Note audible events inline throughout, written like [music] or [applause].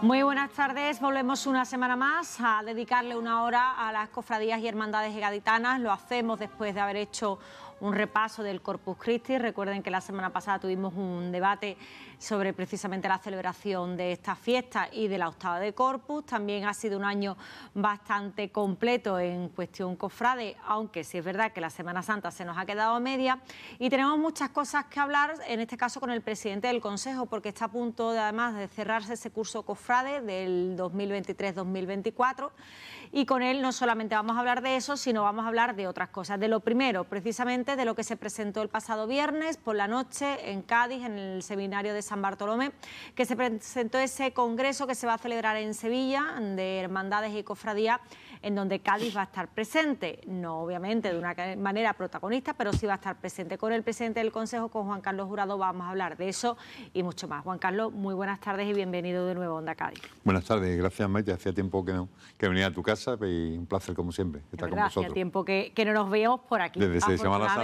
Muy buenas tardes, volvemos una semana más a dedicarle una hora a las cofradías y hermandades gaditanas, lo hacemos después de haber hecho un repaso del Corpus Christi. Recuerden que la semana pasada tuvimos un debate sobre precisamente la celebración de esta fiesta y de la octava de Corpus. También ha sido un año bastante completo en cuestión cofrade, aunque sí es verdad que la Semana Santa se nos ha quedado media y tenemos muchas cosas que hablar, en este caso con el presidente del Consejo, porque está a punto de, además de cerrarse ese curso cofrade del 2023-2024 y con él no solamente vamos a hablar de eso, sino vamos a hablar de otras cosas. De lo primero, precisamente de lo que se presentó el pasado viernes por la noche en Cádiz, en el seminario de San Bartolomé, que se presentó ese congreso que se va a celebrar en Sevilla de hermandades y cofradías, en donde Cádiz va a estar presente, no obviamente de una manera protagonista, pero sí va a estar presente. Con el presidente del Consejo, con Juan Carlos Jurado, vamos a hablar de eso y mucho más. Juan Carlos, muy buenas tardes y bienvenido de nuevo a Onda Cádiz. Buenas tardes, gracias Maite, hacía tiempo que no venía a tu casa y un placer como siempre estar con vosotros. Hacía tiempo que, no nos veíamos por aquí. Desde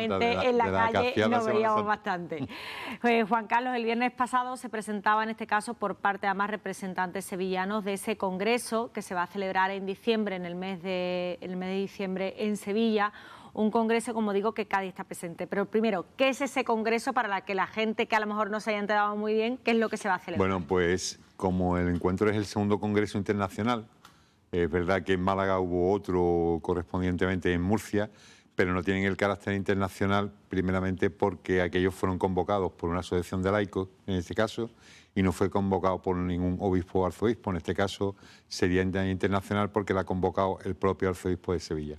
en la, calle nos veíamos bastante. [laughs] Eh, Juan Carlos, el viernes pasado se presentaba en este caso por parte de más representantes sevillanos de ese congreso que se va a celebrar en diciembre, en el mes de, el mes de diciembre en Sevilla un congreso, como digo, que Cádiz está presente. Pero primero, ¿qué es ese congreso para la que la gente que a lo mejor no se haya enterado muy bien, qué es lo que se va a celebrar? Bueno, pues como el encuentro es el segundo congreso internacional, es verdad que en Málaga hubo otro correspondientemente en Murcia pero no tienen el carácter internacional, primeramente porque aquellos fueron convocados por una asociación de laicos, en este caso, y no fue convocado por ningún obispo o arzobispo. En este caso sería internacional porque la ha convocado el propio arzobispo de Sevilla.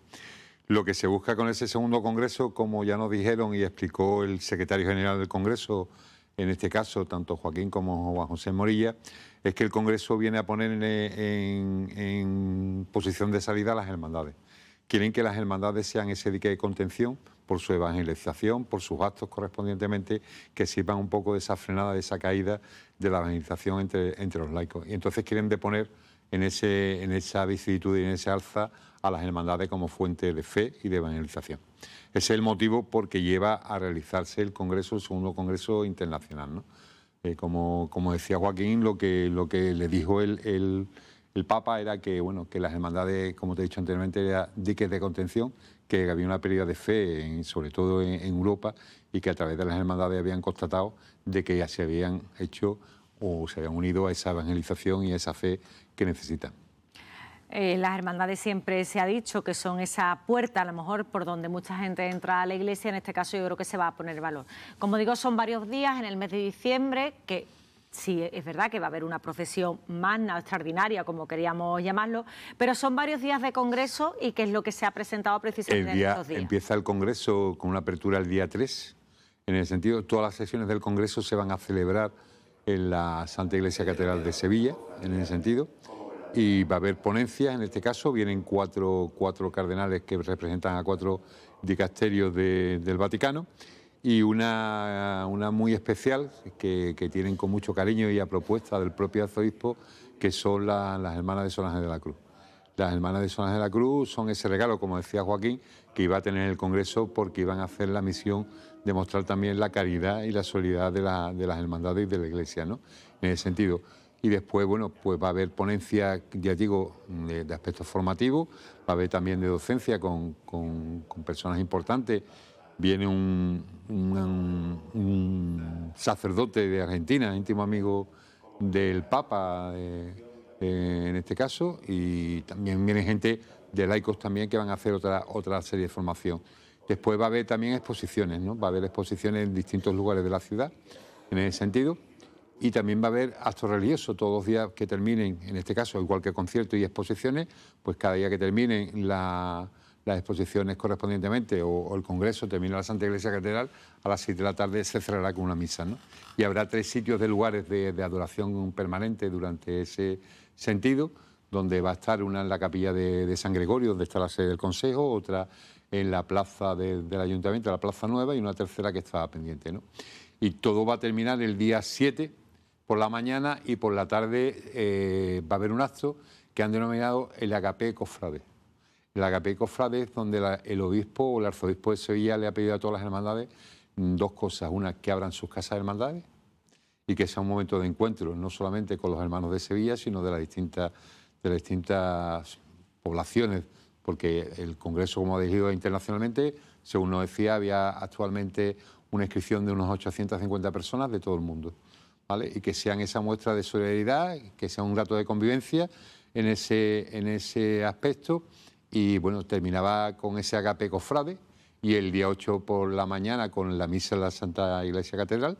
Lo que se busca con ese segundo congreso, como ya nos dijeron y explicó el secretario general del congreso, en este caso tanto Joaquín como Juan José Morilla, es que el congreso viene a poner en, en posición de salida a las hermandades Quieren que las hermandades sean ese dique de contención por su evangelización, por sus actos correspondientemente, que sirvan un poco de esa frenada, de esa caída de la evangelización entre, entre los laicos. Y entonces quieren deponer en, ese, en esa vicisitud y en ese alza a las hermandades como fuente de fe y de evangelización. Ese es el motivo porque lleva a realizarse el Congreso, el segundo Congreso Internacional. ¿no? Eh, como, como decía Joaquín, lo que, lo que le dijo el, el Papa era que, bueno, que las hermandades, como te he dicho anteriormente, eran diques de contención, que había una pérdida de fe, sobre todo en, Europa, y que a través de las hermandades habían constatado de que ya se habían hecho o se habían unido a esa evangelización y a esa fe que necesitan. Eh, las hermandades siempre se ha dicho que son esa puerta, a lo mejor, por donde mucha gente entra a la iglesia. En este caso, yo creo que se va a poner valor. Como digo, son varios días en el mes de diciembre que sí es verdad que va a haber una procesión magna extraordinaria, como queríamos llamarlo, pero son varios días de congreso y qué es lo que se ha presentado precisamente en Empieza el congreso con una apertura el día 3, en el sentido todas las sesiones del congreso se van a celebrar en la Santa Iglesia Catedral de Sevilla, en ese sentido. Y va a haber ponencias, en este caso vienen cuatro, cuatro cardenales que representan a cuatro dicasterios del Vaticano y una, una muy especial que, tienen con mucho cariño y a propuesta del propio arzobispo, que son las hermanas de Solange de la Cruz. Las hermanas de Solange de la Cruz son ese regalo, como decía Joaquín, que iba a tener el Congreso porque iban a hacer la misión de mostrar también la caridad y la solidaridad de, las hermandades y de la Iglesia, ¿no? En ese sentido. Y después, bueno, pues va a haber ponencia, ya digo, de, aspectos formativos, va a haber también de docencia con, con personas importantes viene un, un, sacerdote de Argentina, íntimo amigo del Papa eh, eh, en este caso, y también viene gente de laicos también que van a hacer otra, otra serie de formación. Después va a haber también exposiciones, ¿no? va a haber exposiciones en distintos lugares de la ciudad, en ese sentido, y también va a haber actos religiosos todos los días que terminen, en este caso, igual que conciertos y exposiciones, pues cada día que terminen la las exposiciones correspondientemente o, el Congreso termina la Santa Iglesia Catedral, a las 7 de la tarde se cerrará con una misa. ¿no? Y habrá tres sitios de lugares de, adoración permanente durante ese sentido, donde va a estar una en la capilla de, San Gregorio, donde está la sede del Consejo, otra en la plaza del Ayuntamiento, la Plaza Nueva, y una tercera que está pendiente. ¿no? Y todo va a terminar el día 7 por la mañana y por la tarde eh, va a haber un acto que han denominado el AKP Cofrade la Agape donde el obispo o el arzobispo de Sevilla le ha pedido a todas las hermandades mm, dos cosas. Una, que abran sus casas de hermandades y que sea un momento de encuentro, no solamente con los hermanos de Sevilla, sino de las distintas, de las distintas poblaciones, porque el Congreso, como ha dicho internacionalmente, según nos decía, había actualmente una inscripción de unos 850 personas de todo el mundo. ¿vale? Y que sean esa muestra de solidaridad, que sea un dato de convivencia en ese, en ese aspecto y bueno, terminaba con ese agape cofrade y el día 8 por la mañana con la misa en la Santa Iglesia Catedral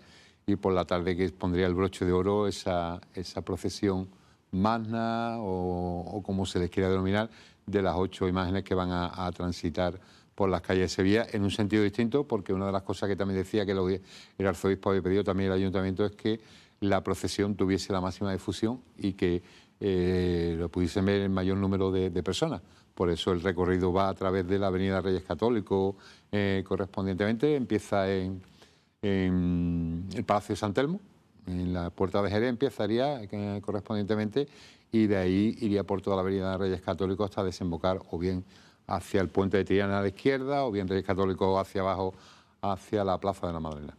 y por la tarde que pondría el broche de oro esa, procesión magna o, como se les quiera denominar de las ocho imágenes que van a, transitar por las calles de Sevilla en un sentido distinto porque una de las cosas que también decía que el, arzobispo había pedido también el ayuntamiento es que la procesión tuviese la máxima difusión y que eh, lo pudiesen ver el mayor número de personas por eso el recorrido va a través de la Avenida Reyes Católicos eh, correspondientemente empieza en, el Palacio de San Telmo, en la Puerta de Jerez empezaría eh, correspondientemente y de ahí iría por toda la Avenida Reyes Católicos hasta desembocar o bien hacia el puente de Tirana a la izquierda o bien Reyes Católicos hacia abajo hacia la Plaza de la Madrina.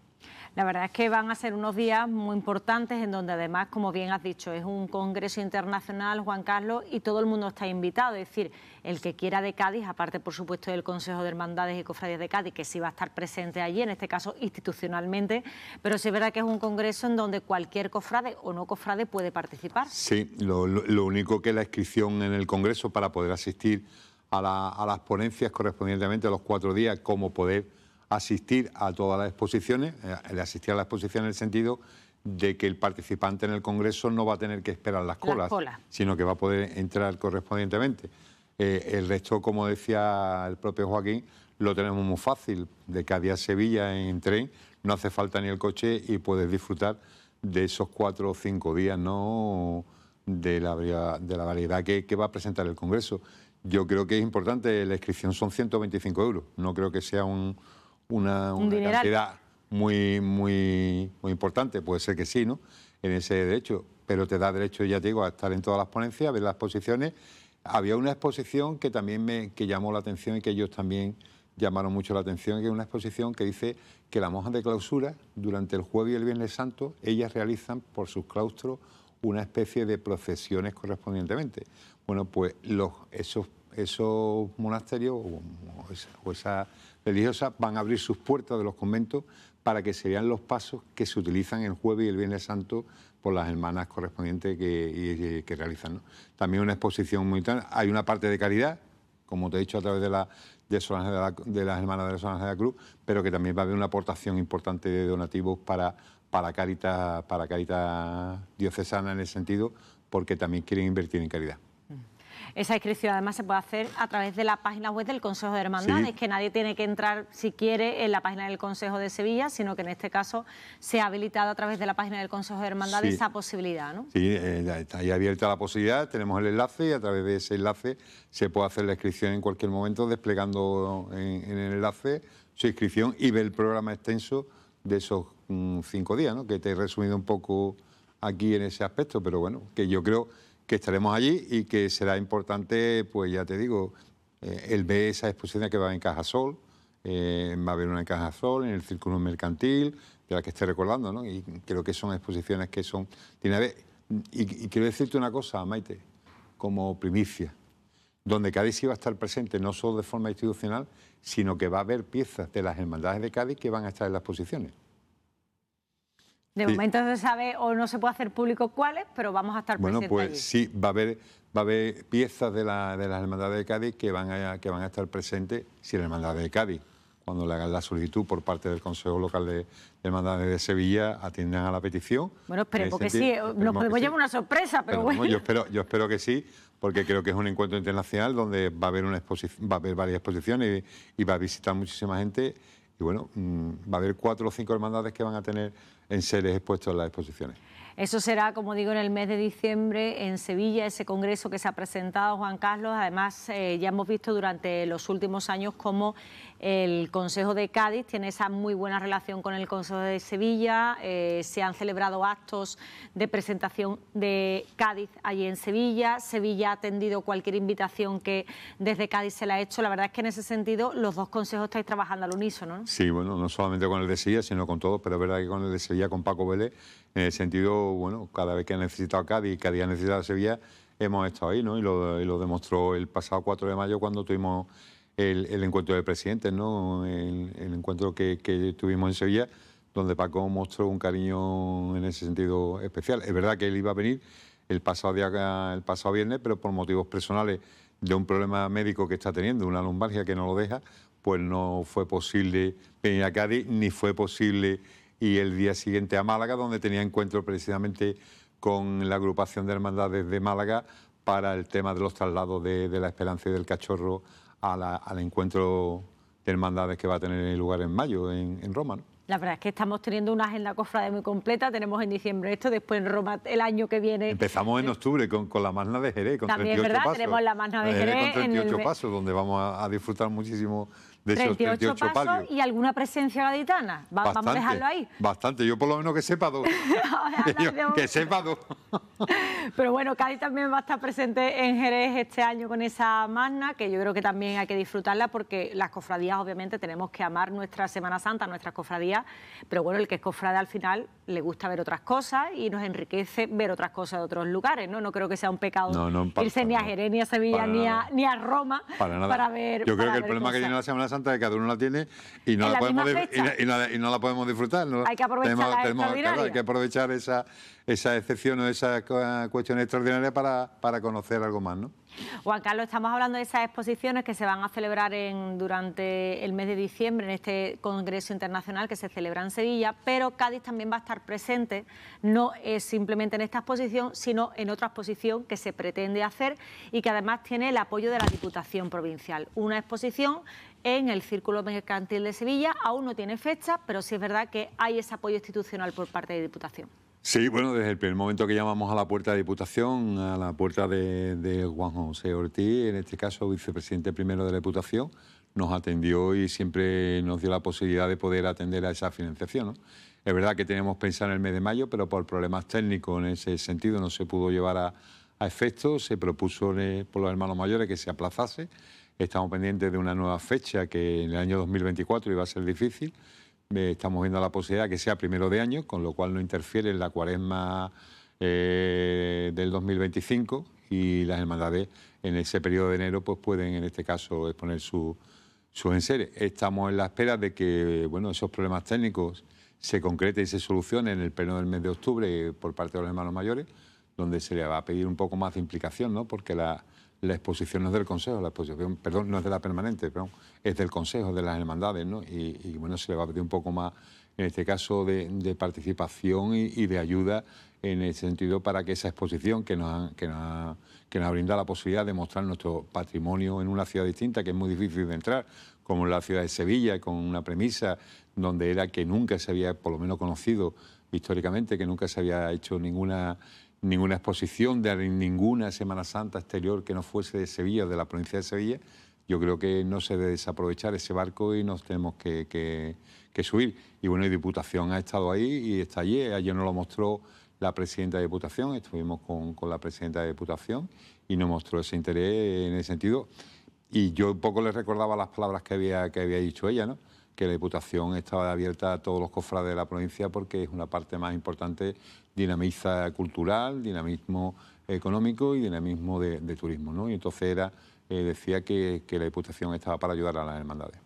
La verdad es que van a ser unos días muy importantes en donde además, como bien has dicho, es un congreso internacional, Juan Carlos, y todo el mundo está invitado. Es decir, el que quiera de Cádiz, aparte por supuesto del Consejo de Hermandades y Cofradías de Cádiz, que sí va a estar presente allí, en este caso institucionalmente, pero sí es verdad que es un congreso en donde cualquier cofrade o no cofrade puede participar. Sí, lo, único que la inscripción en el congreso para poder asistir a, a las ponencias correspondientemente a los cuatro días, como poder asistir a todas las exposiciones, eh, el asistir a la exposición en el sentido de que el participante en el Congreso no va a tener que esperar las colas, sino que va a poder entrar correspondientemente. Eh, el resto, como decía el propio Joaquín, lo tenemos muy fácil. De cada a Sevilla en tren, no hace falta ni el coche y puedes disfrutar de esos cuatro o cinco días, ¿no? De la, de la variedad que va a presentar el Congreso. Yo creo que es importante, la inscripción son 125 euros, no creo que sea un, una, cantidad muy, muy, muy importante, puede ser que sí, ¿no? En ese derecho, pero te da derecho, ya te digo, a estar en todas las ponencias, a ver las exposiciones. Había una exposición que también me que llamó la atención y que ellos también llamaron mucho la atención, que es una exposición que dice que las monjas de clausura, durante el jueves y el viernes santo, ellas realizan por sus claustros una especie de procesiones correspondientemente. Bueno, pues los, esos esos monasterios o, esas religiosas van a abrir sus puertas de los conventos para que se vean los pasos que se utilizan el jueves y el viernes santo por las hermanas correspondientes que, realizan. También una exposición muy Hay una parte de caridad, como te he dicho, a través de, la, de, las hermanas de la Solange de la Cruz, pero que también va a haber una aportación importante de donativos para, para Caritas para diocesana en ese sentido, porque también quieren invertir en caridad. Esa inscripción además se puede hacer a través de la página web del Consejo de Hermandades, es que nadie tiene que entrar si quiere en la página del Consejo de Sevilla, sino que en este caso se ha habilitado a través de la página del Consejo de Hermandad esa posibilidad, Sí, eh, está ahí abierta la posibilidad, tenemos el enlace y a través de ese enlace se puede hacer la inscripción en cualquier momento desplegando en, el enlace su inscripción y ver el programa extenso de esos mm, cinco días, ¿no? Que te he resumido un poco aquí en ese aspecto, pero bueno, que yo creo que estaremos allí y que será importante, pues ya te digo, eh, el ver esas exposición que va en Cajasol, eh, va a haber una en Cajasol, en el Círculo Mercantil, de la que esté recordando, ¿no? Y creo que son exposiciones que son... Tiene ver, y, y, quiero decirte una cosa, Maite, como primicia, donde Cádiz iba a estar presente no solo de forma institucional, sino que va a haber piezas de las hermandades de Cádiz que van a estar en las exposiciones. De momento se sabe o no se puede hacer público cuáles, pero vamos a estar bueno, presentes. Bueno, pues sí, va a haber, va a haber piezas de, la, de las Hermandades de Cádiz que van, a, que van a estar presentes si la Hermandad de Cádiz, cuando le hagan la solicitud por parte del Consejo Local de, Hermandades de Sevilla, atiendan a la petición. Bueno, esperemos que sí, nos podemos llevar una sorpresa, pero, bueno. Yo espero, yo espero que sí, porque creo que es un encuentro internacional donde va a haber, una exposición, va a haber varias exposiciones y va a visitar muchísima gente y bueno, mm, va a haber cuatro o cinco hermandades que van a tener en seres expuestos en las exposiciones. Eso será, como digo, en el mes de diciembre en Sevilla, ese congreso que se ha presentado Juan Carlos. Además, eh, ya hemos visto durante los últimos años cómo el Consejo de Cádiz tiene esa muy buena relación con el Consejo de Sevilla. Eh, se han celebrado actos de presentación de Cádiz allí en Sevilla. Sevilla ha atendido cualquier invitación que desde Cádiz se le ha hecho. La verdad es que en ese sentido los dos consejos estáis trabajando al unísono. ¿no? Sí, bueno, no solamente con el de Sevilla, sino con todos, pero es verdad que con el de Sevilla, con Paco Vélez, en el sentido, bueno, cada vez que ha necesitado Cádiz... Cádiz, Cádiz ha necesitado Sevilla, hemos estado ahí, ¿no? Y lo, y lo demostró el pasado 4 de mayo cuando tuvimos el, encuentro del presidente, ¿no? El, encuentro que, tuvimos en Sevilla, donde Paco mostró un cariño en ese sentido especial. Es verdad que él iba a venir el pasado, día, el pasado viernes, pero por motivos personales de un problema médico que está teniendo, una lumbargia que no lo deja, pues no fue posible venir a Cádiz, ni fue posible ir el día siguiente a Málaga, donde tenía encuentro precisamente con la agrupación de hermandades de Málaga para el tema de los traslados de la Esperanza y del Cachorro al encuentro de hermandades que va a tener lugar en mayo en, Roma. La verdad es que estamos teniendo una agenda cofrade muy completa. Tenemos en diciembre esto, después en Roma el año que viene. Empezamos en eh, octubre con, la Magna de Jerez, con También es verdad, tenemos la Magna de Jerez. en con 38 el... pasos, donde vamos a disfrutar muchísimo de 38, pasos y alguna presencia gaditana. vamos a dejarlo ahí. Bastante, yo por lo menos que sepa dos. [laughs] [laughs] que sepa dos. [laughs] Pero bueno, Cádiz también va a estar presente en Jerez este año con esa magna, que yo creo que también hay que disfrutarla porque las cofradías obviamente tenemos que amar nuestra Semana Santa, nuestras cofradías, pero bueno, el que es cofrade al final le gusta ver otras cosas y nos enriquece ver otras cosas de otros lugares, ¿no? No creo que sea un pecado irse ni a Jerez, ni a Sevilla, ni a, Roma para, ver Yo creo que el problema que tiene la Semana Santa de que cada uno la tiene y no, la, podemos, la podemos disfrutar. hay que aprovechar Hay que aprovechar esa, esa excepción o esa cuestión extraordinaria para, para conocer algo más, ¿no? Juan Carlos, estamos hablando de esas exposiciones que se van a celebrar en, durante el mes de diciembre en este Congreso Internacional que se celebra en Sevilla, pero Cádiz también va a estar presente, no simplemente en esta exposición, sino en otra exposición que se pretende hacer y que además tiene el apoyo de la Diputación Provincial. Una exposición en el Círculo Mercantil de Sevilla. Aún no tiene fecha, pero sí es verdad que hay ese apoyo institucional por parte de Diputación. Sí, bueno, desde el primer momento que llamamos a la puerta de Diputación, a la puerta de, Juan José Ortiz, en este caso vicepresidente primero de la Diputación, nos atendió y siempre nos dio la posibilidad de poder atender a esa financiación. Es verdad que tenemos pensado en el mes de mayo, pero por problemas técnicos en ese sentido no se pudo llevar a, efecto... Se propuso eh, por los hermanos mayores que se aplazase Estamos pendientes de una nueva fecha que en el año 2024 iba a ser difícil. Eh, estamos viendo la posibilidad que sea primero de año, con lo cual no interfiere en la cuaresma eh, del 2025 y las hermandades en ese periodo de enero pues pueden en este caso exponer su, sus enseres. Estamos en la espera de que bueno, esos problemas técnicos se concreten y se solucionen en el pleno del mes de octubre eh, por parte de los hermanos mayores, donde se le va a pedir un poco más de implicación, ¿no? porque la, la exposición no es del Consejo, la exposición, perdón, no es de la permanente, perdón, es del Consejo, de las hermandades, ¿no? Y, bueno, se le va a pedir un poco más, en este caso, de, participación y, de ayuda en el sentido para que esa exposición que nos, que, nos que nos brinda la posibilidad de mostrar nuestro patrimonio en una ciudad distinta, que es muy difícil de entrar, como en la ciudad de Sevilla, con una premisa donde era que nunca se había, por lo menos conocido históricamente, que nunca se había hecho ninguna ninguna exposición de ninguna Semana Santa exterior que no fuese de Sevilla, de la provincia de Sevilla, yo creo que no se debe desaprovechar ese barco y nos tenemos que, subir. Y bueno, la Diputación ha estado ahí y está allí. Ayer nos lo mostró la presidenta de Diputación, estuvimos con, la presidenta de Diputación y nos mostró ese interés en ese sentido. Y yo un poco le recordaba las palabras que había, que había dicho ella, ¿no? que la Diputación estaba abierta a todos los cofrades de la provincia porque es una parte más importante, dinamiza cultural, dinamismo económico y dinamismo de, turismo. ¿no? Y entonces era, eh, decía que, la Diputación estaba para ayudar a las hermandades.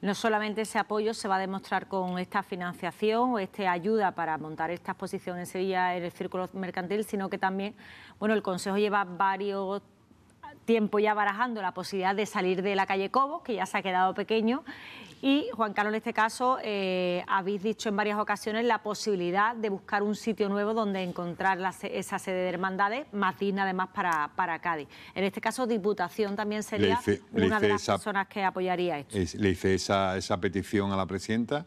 No solamente ese apoyo se va a demostrar con esta financiación o esta ayuda para montar esta exposición en Sevilla en el Círculo Mercantil, sino que también, bueno, el Consejo lleva varios tiempo ya barajando la posibilidad de salir de la calle Cobos, que ya se ha quedado pequeño, y Juan Carlos, en este caso, eh, habéis dicho en varias ocasiones la posibilidad de buscar un sitio nuevo donde encontrar esa sede de hermandades, más digna además para, para Cádiz. En este caso, Diputación también sería una de las personas que apoyaría esto. Le hice esa, petición a la presidenta.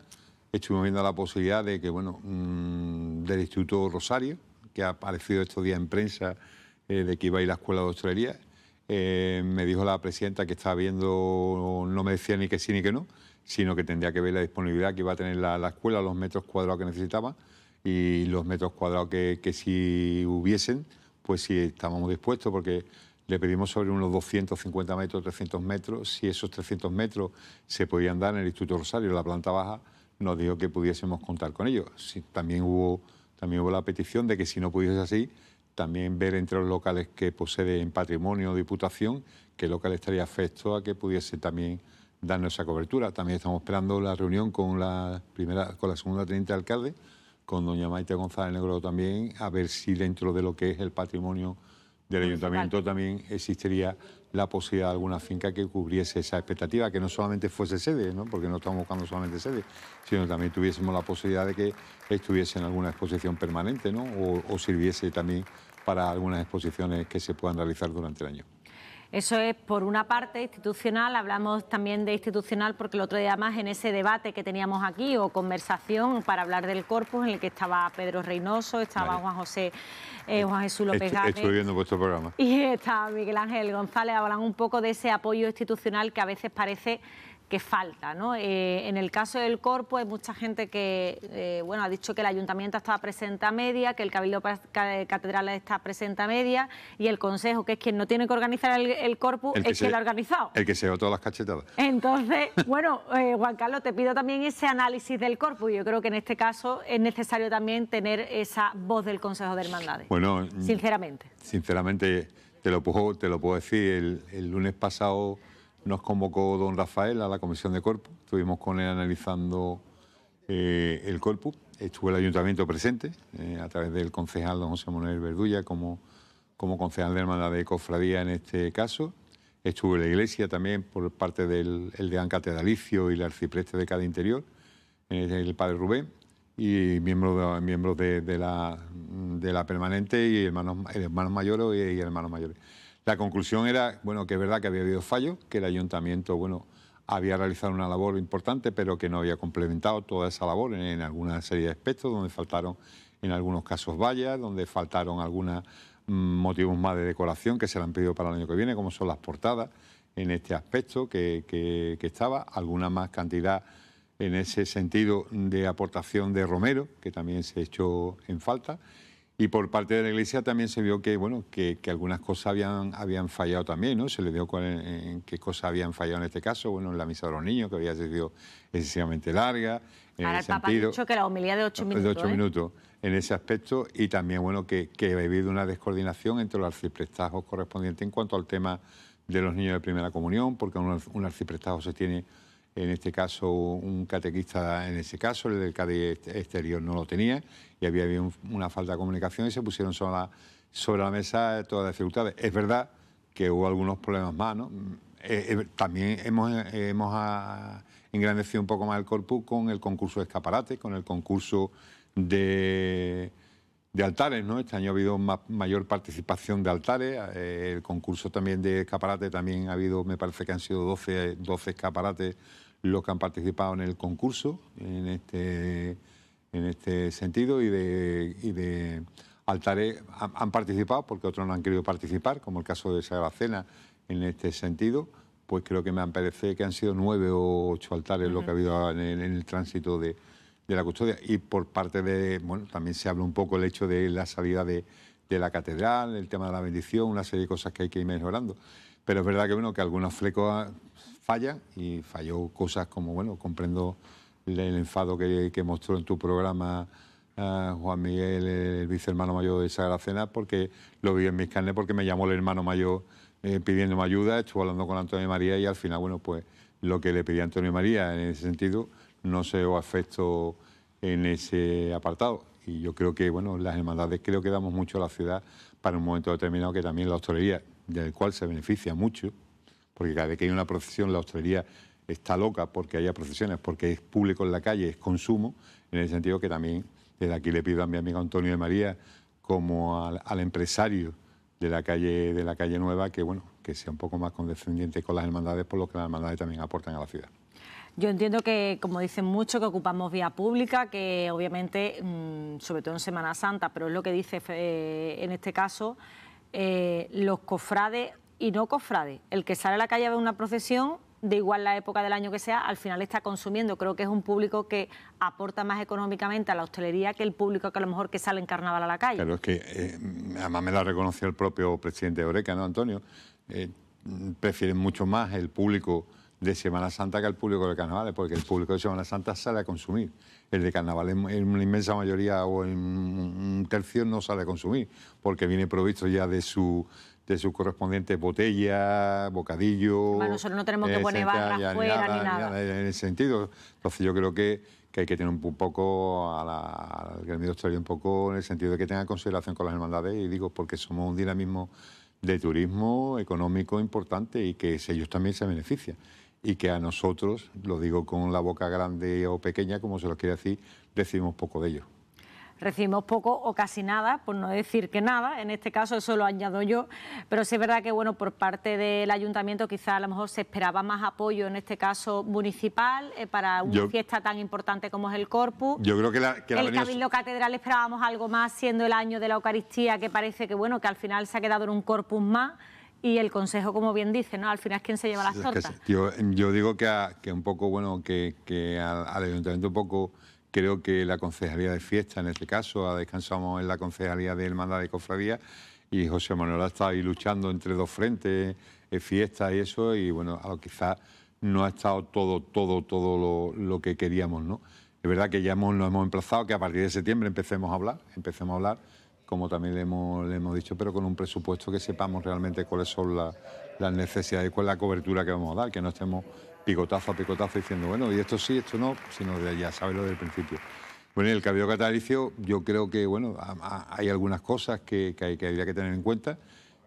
Estuvimos viendo la posibilidad de que, bueno, mm, del Instituto Rosario, que ha aparecido estos días en prensa eh, de que iba a ir la Escuela de Hostelería, eh, me dijo la presidenta que estaba viendo, no me decía ni que sí ni que no, sino que tendría que ver la disponibilidad que iba a tener la, escuela, los metros cuadrados que necesitaba y los metros cuadrados que, si hubiesen, pues si estábamos dispuestos, porque le pedimos sobre unos 250 metros, 300 metros, si esos 300 metros se podían dar en el Instituto Rosario, en la planta baja, nos dijo que pudiésemos contar con ellos. también, hubo, también hubo la petición de que si no pudiese así, también ver entre los locales que poseen patrimonio o diputación, qué local estaría afecto a que pudiese también darnos esa cobertura. También estamos esperando la reunión con la primera, con la segunda teniente alcalde, con doña Maite González Negro también, a ver si dentro de lo que es el patrimonio del ayuntamiento también existiría la posibilidad de alguna finca que cubriese esa expectativa, que no solamente fuese sede, ¿no? porque no estamos buscando solamente sede, sino también tuviésemos la posibilidad de que estuviese en alguna exposición permanente ¿no? o sirviese también para algunas exposiciones que se puedan realizar durante el año. Eso es, por una parte, institucional, hablamos también de institucional porque el otro día más en ese debate que teníamos aquí o conversación para hablar del corpus en el que estaba Pedro Reynoso, estaba Juan José, eh, Juan Jesús López Gámez. Estoy viendo vuestro programa. [laughs] Y estaba Miguel Ángel González, hablan un poco de ese apoyo institucional que a veces parece que falta. ¿no? Eh, en el caso del Corpo hay mucha gente que eh, bueno, ha dicho que el ayuntamiento estaba presente a media, que el Cabildo Catedral está presente a media y el Consejo, que es quien no tiene que organizar el, corpus, es el lo ha organizado. El que se dio todas las cachetadas. Entonces, [laughs] bueno, eh, Juan Carlos, te pido también ese análisis del Corpo. Yo creo que en este caso es necesario también tener esa voz del Consejo de Hermandades. Bueno, mm, sinceramente. Sinceramente, te lo puedo, decir, el lunes pasado nos convocó don Rafael a la comisión de corpus, estuvimos con él analizando eh, el corpus, estuvo el ayuntamiento presente eh, a través del concejal don José Manuel Verdulla como, concejal de hermandad de cofradía en este caso, estuvo la iglesia también por parte del el deán catedralicio y el arcipreste de cada interior, eh, el padre Rubén, y miembros de, miembros la, de la permanente y hermanos, hermanos mayores y hermanos mayores. La conclusión era, bueno, que es verdad que había habido fallos, que el ayuntamiento, bueno, había realizado una labor importante, pero que no había complementado toda esa labor en, alguna serie de aspectos, donde faltaron en algunos casos vallas, donde faltaron algunos mm, motivos más de decoración que se le han pedido para el año que viene, como son las portadas en este aspecto que, estaba, alguna más cantidad en ese sentido de aportación de Romero, que también se echó en falta. Y por parte de la Iglesia también se vio que, bueno, que, algunas cosas habían, habían fallado también, ¿no? Se le dio cuál, en, qué cosas habían fallado en este caso, bueno, en la misa de los niños, que había sido excesivamente larga. En Ahora el, Papa ha dicho que la homilía de ocho minutos. De ocho ¿eh? minutos, en ese aspecto, y también, bueno, que, que ha habido una descoordinación entre los arciprestajos correspondientes en cuanto al tema de los niños de primera comunión, porque un, arciprestajo se tiene en este caso un catequista, en ese caso el del CADE exterior no lo tenía y había habido una falta de comunicación y se pusieron sobre la, sobre la mesa todas las dificultades. Es verdad que hubo algunos problemas más, ¿no? Eh, eh, también hemos, hemos ah, engrandecido un poco más el corpus con el concurso de escaparate, con el concurso de de altares, ¿no? Este año ha habido mayor participación de altares, eh, el concurso también de escaparate, también ha habido, me parece que han sido 12, 12 escaparates los que han participado en el concurso, en este, en este sentido, y de, y de altares han, participado porque otros no han querido participar, como el caso de Sagracena en este sentido, pues creo que me parece que han sido nueve o ocho altares lo que ha habido en el tránsito de, de la custodia. Y por parte de, bueno, también se habla un poco el hecho de la salida de, de la catedral, el tema de la bendición, una serie de cosas que hay que ir mejorando. Pero es verdad que, bueno, que algunas flecos ah, fallan y falló cosas como, bueno, comprendo el, enfado que, mostró en tu programa ah, Juan Miguel, el vicehermano mayor de Sagrada Cena, porque lo vi en mis carnes, porque me llamó el hermano mayor eh, pidiéndome ayuda, estuvo hablando con Antonio y María y al final, bueno, pues lo que le pedía Antonio y María en ese sentido no se afecto en ese apartado. Y yo creo que, bueno, las hermandades creo que damos mucho a la ciudad para un momento determinado que también la hostelería, del cual se beneficia mucho, porque cada vez que hay una procesión, la hostelería está loca porque haya procesiones, porque es público en la calle, es consumo, en el sentido que también desde aquí le pido a mi amigo Antonio de María como al, al empresario de la calle de la calle nueva que bueno que sea un poco más condescendiente con las hermandades por lo que las hermandades también aportan a la ciudad. Yo entiendo que, como dicen mucho, que ocupamos vía pública, que obviamente, mm, sobre todo en Semana Santa, pero es lo que dice eh, en este caso, eh, los cofrades y no cofrades. El que sale a la calle a ver una procesión de igual la época del año que sea, al final está consumiendo. Creo que es un público que aporta más económicamente a la hostelería que el público que a lo mejor que sale en carnaval a la calle. Claro, es que eh, además me la reconocido el propio presidente de Oreca, ¿no, Antonio? prefieren mucho más el público de Semana Santa que al público de carnavales, porque el público de Semana Santa sale a consumir. El de Carnaval en una inmensa mayoría o en un tercio no sale a consumir, porque viene provisto ya de su de sus correspondientes botellas, bocadillo... nosotros no tenemos que poner barras fuera ni nada, En el sentido. Entonces yo creo que, que hay que tener un poco a la, al gremio un poco en el sentido de que tenga consideración con las hermandades y digo, porque somos un dinamismo de turismo económico importante y que ellos también se benefician y que a nosotros, lo digo con la boca grande o pequeña, como se lo quiere decir, recibimos poco de ello. Recibimos poco o casi nada, por no decir que nada, en este caso eso lo añado yo, pero sí es verdad que bueno, por parte del ayuntamiento quizá a lo mejor se esperaba más apoyo en este caso municipal eh, para una fiesta tan importante como es el Corpus. Yo creo que, la, que el Cabildo Catedral esperábamos algo más siendo el año de la Eucaristía que parece que bueno, que al final se ha quedado en un Corpus más y el Consejo, como bien dice, ¿no? Al final es quien se lleva las tortas. Em, yo, digo que, un poco, bueno, que, al, ayuntamiento un poco, creo que la concejalía de fiesta, en este caso, ha descansado en la concejalía del hermandad de cofradía y José Manuel ha estado ahí luchando entre dos frentes, eh, fiestas y eso, y bueno, quizás no ha estado todo, todo, todo lo, que queríamos, ¿no? Es verdad que ya hemos, nos hemos emplazado que a partir de septiembre empecemos a hablar, empecemos a hablar como también le hemos, hemos dicho, pero con un presupuesto que sepamos realmente cuáles son las necesidades cuál es la cobertura que vamos a dar, que no estemos picotazo a picotazo diciendo, bueno, y esto sí, esto no, sino ya sabes lo del principio. Bueno, y el cabello catalicio, yo creo que, bueno, hay algunas cosas que, que, hay, que habría que tener en cuenta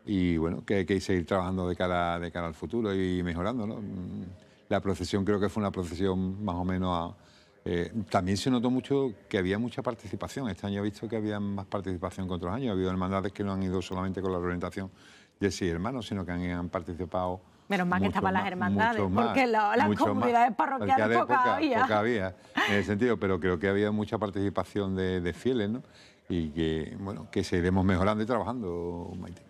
y, bueno, que hay que seguir trabajando de cara, de cara al futuro y mejorando, ¿no? Mm, la procesión creo que fue una procesión más o menos a eh, también se notó mucho que había mucha participación. Este año he visto que había más participación que otros años. Ha habido hermandades que no han ido solamente con la orientación de sí hermanos, sino que han, participado. Menos mal que estaban las hermandades, porque las comunidades parroquiales poca, había. poca, había. En ese sentido, pero creo que había mucha participación de, de fieles, ¿no? Y que, bueno, que seguiremos mejorando y trabajando, Maite.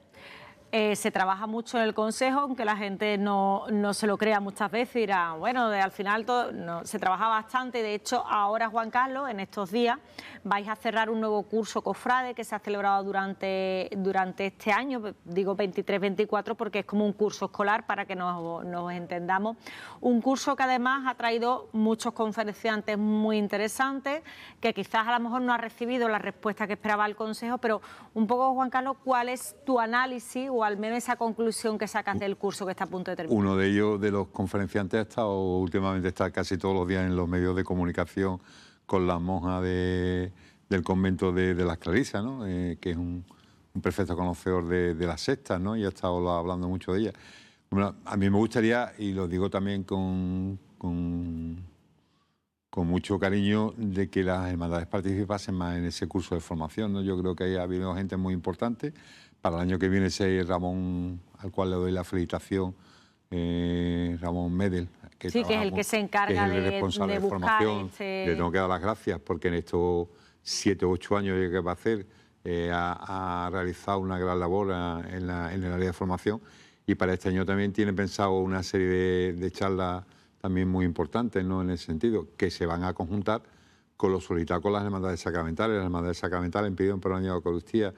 Eh, se trabaja mucho en el Consejo, aunque la gente no, se lo crea muchas veces, dirá, bueno, al final todo, se trabaja bastante. De hecho, ahora, Juan Carlos, en estos días vais a cerrar un nuevo curso Cofrade que se ha celebrado durante, durante este año, digo 23-24, porque es como un curso escolar para que nos, entendamos. Un curso que además ha traído muchos conferenciantes muy interesantes, que quizás a lo mejor no ha recibido la respuesta que esperaba el Consejo, pero un poco, Juan Carlos, ¿cuál es tu análisis al menos esa conclusión que sacas del curso que está a punto de terminar? Uno de ellos, de los conferenciantes, ha estado últimamente, está casi todos los días en los medios de comunicación con la monja del convento de, las Clarisas, eh, que es un, perfecto conocedor de, las sectas, y ha estado hablando mucho de ella. a mí me gustaría, y lo digo también con, con, mucho cariño, de que las hermandades participasen más en ese curso de formación. Yo creo que ahí ha habido gente muy importante. Para el año que viene ese Ramón, al cual le doy la felicitación, eh, Ramón Medel. Que sí, que es el que se encarga de, responsable de, formación. Este le tengo que dar las gracias porque en estos siete u ocho años que va a hacer eh, ha, realizado una gran labor eh, en, el área de formación y para este año también tiene pensado una serie de, charlas también muy importantes ¿no? en el sentido, que se van a conjuntar con los solicitado con las hermandades sacramentales. Las hermandades sacramentales en por la de Colustía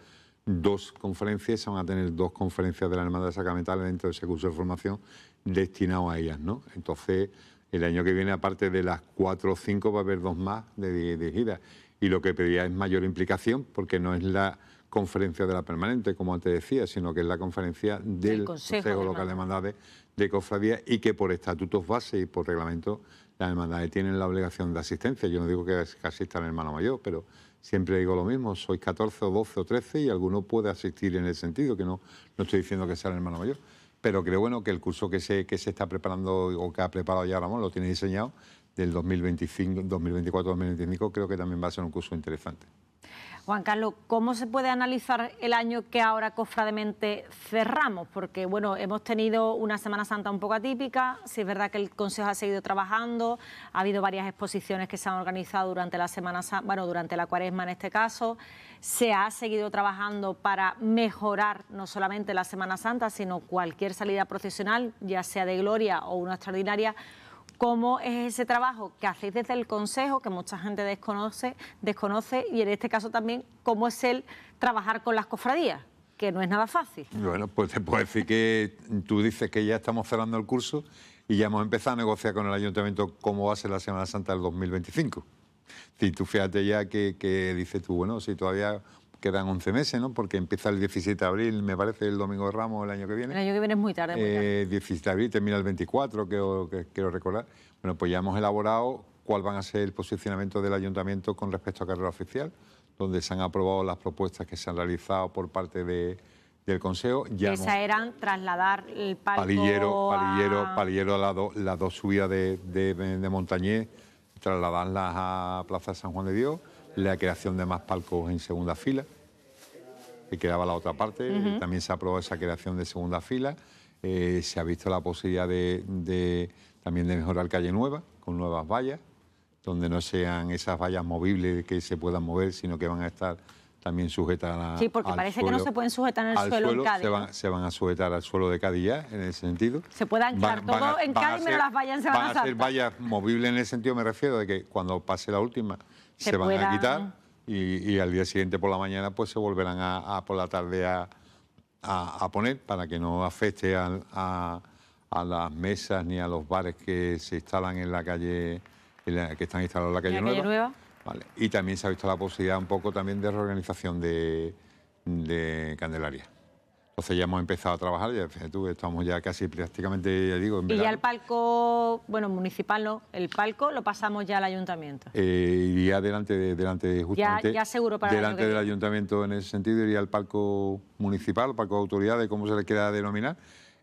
dos conferencias, se van a tener dos conferencias de la Hermandad Sacramental dentro de ese curso de formación destinado a ellas, ¿no? Entonces, el año que viene, aparte de las cuatro o cinco, va a haber dos más dirigidas. Y lo que pedía es mayor implicación, porque no es la conferencia de la permanente, como antes decía, sino que es la conferencia del Consejo, Local de Hermandades de Cofradía y que por estatutos base y por reglamento las hermandades tienen la obligación de asistencia. Yo no digo que, casi el hermano mayor, pero siempre digo lo mismo, sois 14 o 12 o 13 y alguno puede asistir en el sentido, que no, no estoy diciendo que sea el hermano mayor, pero creo bueno que el curso que se, que se está preparando o que ha preparado ya Ramón, lo tiene diseñado, del 2025, 2024-2025, creo que también va a ser un curso interesante. Juan Carlos, ¿cómo se puede analizar el año que ahora cofrademente cerramos? Porque, bueno, hemos tenido una Semana Santa un poco atípica, si es verdad que el Consejo ha seguido trabajando, ha habido varias exposiciones que se han organizado durante la Semana bueno, durante la Cuaresma en este caso, se ha seguido trabajando para mejorar no solamente la Semana Santa, sino cualquier salida profesional, ya sea de gloria o una extraordinaria, ¿Cómo es ese trabajo que hacéis desde el Consejo, que mucha gente desconoce, desconoce y en este caso también, cómo es el trabajar con las cofradías? Que no es nada fácil. Bueno, pues te puedo decir que tú dices que ya estamos cerrando el curso y ya hemos empezado a negociar con el ayuntamiento cómo va a ser la Semana Santa del 2025. Si tú fíjate ya que, que dices tú, bueno, si todavía quedan 11 meses, ¿no? Porque empieza el 17 de abril, me parece, el domingo de Ramos el año que viene. El año que viene es muy tarde. Muy 17 eh, de abril termina el 24, que quiero recordar. Bueno, pues ya hemos elaborado cuál van a ser el posicionamiento del ayuntamiento con respecto a carrera oficial, donde se han aprobado las propuestas que se han realizado por parte de, del Consejo. Ya eran trasladar el palco palillero, palillero, a... palillero a las dos subidas de, de, trasladarlas a Plaza San Juan de Dios, la creación de más palcos en segunda fila que quedaba la otra parte. También se ha aprobado esa creación de segunda fila. Eh, se ha visto la posibilidad de, también de mejorar calle nueva con nuevas vallas, donde no sean esas vallas movibles que se puedan mover, sino que van a estar también sujetas a la. Sí, porque parece que no se pueden sujetar en suelo, en Cádiz. Se van, se van, a sujetar al suelo de Cádiz ya, en ese sentido. Se puedan quitar todo en Cádiz, pero las vallas se van, a Van a ser vallas movibles en el sentido, me refiero, de que cuando pase la última se, van a quitar y, al día siguiente por la mañana pues se volverán a, por la tarde a, poner para que no afecte a, las mesas ni a los bares que se instalan en la calle, que están instalados en la calle, nueva. Y también se ha visto la posibilidad un poco también de reorganización de Candelaria. Entonces ya hemos empezado a trabajar, ya estamos ya casi prácticamente, ya digo, en verano. Y ya el palco, bueno, municipal no, el palco lo pasamos ya al ayuntamiento. Eh, iría delante, delante Ya, seguro para Delante del ayuntamiento en ese sentido iría al palco municipal, palco de autoridades, como se le quiera denominar,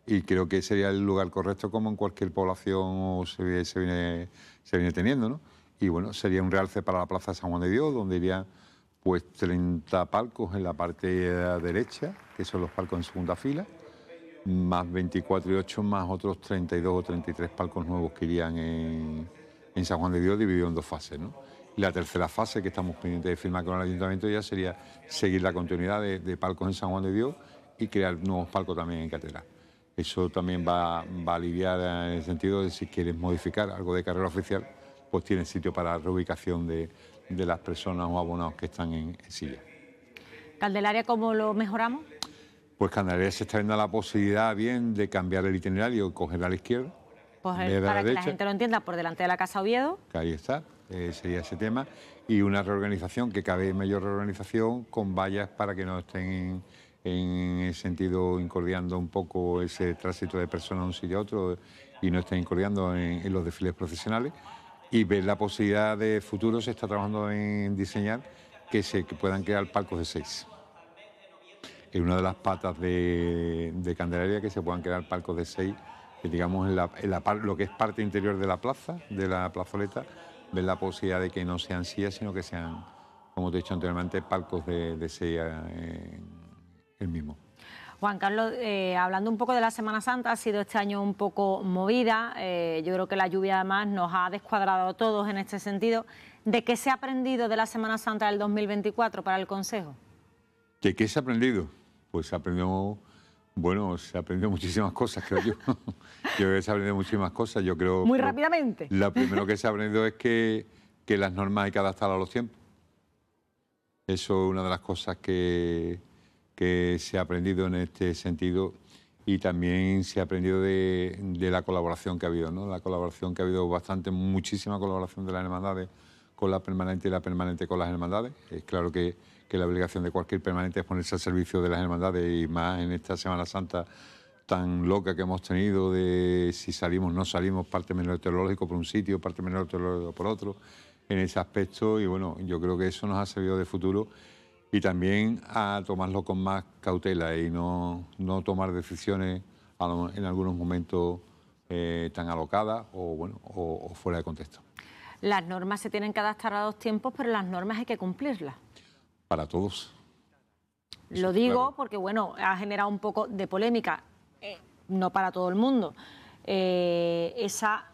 y creo que sería el lugar correcto como en cualquier población se, se, viene, se viene teniendo, ¿no? Y bueno, sería un realce para la Plaza San Juan de Dios, donde iría pues 30 palcos en la parte derecha, que son los palcos en segunda fila, más 24 y 8, más otros 32 o 33 palcos nuevos que irían en, San Juan de Dios, dividido en dos fases. ¿no? la tercera fase que estamos pendientes de firmar con el ayuntamiento ya sería seguir la continuidad de, palcos en San Juan de Dios y crear nuevos palcos también en Catedral. Eso también va, va, a aliviar eh, en el sentido de si quieres modificar algo de carrera oficial, pues tienes sitio para reubicación de, de las personas o abonados que están en, silla. ¿Candelaria cómo lo mejoramos? Pues Candelaria se está viendo la posibilidad bien de cambiar el itinerario, coger a la izquierda. Pues, para que la gente lo entienda, por delante de la Casa Oviedo. Que ahí está, sería ese tema. Y una reorganización, que cabe mayor reorganización, con vallas para que no estén en, el sentido incordiando un poco ese tránsito de personas de un sitio a otro y no estén incordiando en, en los desfiles profesionales y ver la posibilidad de futuro, se está trabajando en diseñar que se puedan crear palcos de seis. En una de las patas de, Candelaria que se puedan crear palcos de seis, que digamos en, la, lo que es parte interior de la plaza, de la plazoleta, ver la posibilidad de que no sean sillas, sino que sean, como te he dicho anteriormente, palcos de, seis eh, el mismo. Juan Carlos, eh, hablando un poco de la Semana Santa, ha sido este año un poco movida. Eh, yo creo que la lluvia además nos ha descuadrado a todos en este sentido. ¿De qué se ha aprendido de la Semana Santa del 2024 para el Consejo? ¿De qué se ha aprendido? Pues se aprendió, bueno, se aprendió [laughs] muchísimas cosas, creo yo. [laughs] yo creo que se ha aprendido muchísimas cosas, yo creo... Muy rápidamente. Lo [laughs] primero que se ha aprendido es que, que las normas hay que adaptar a los tiempos. Eso es una de las cosas que que se ha aprendido en este sentido y también se ha aprendido de, la colaboración que ha habido, ¿no? La colaboración que ha habido bastante, muchísima colaboración de las hermandades con la permanente y la permanente con las hermandades. Es claro que, que la obligación de cualquier permanente es ponerse al servicio de las hermandades y más en esta Semana Santa tan loca que hemos tenido de si salimos o no salimos, parte menor teológico por un sitio, parte menor teológico por otro, en ese aspecto y bueno, yo creo que eso nos ha servido de futuro y también a tomarlo con más cautela y no, no tomar decisiones en algunos momentos eh, tan alocadas o, bueno, o, fuera de contexto. Las normas se tienen que adaptar a dos tiempos, pero las normas hay que cumplirlas. Para todos. Lo digo porque, bueno, ha generado un poco de polémica, eh, no para todo el mundo. Eh, esa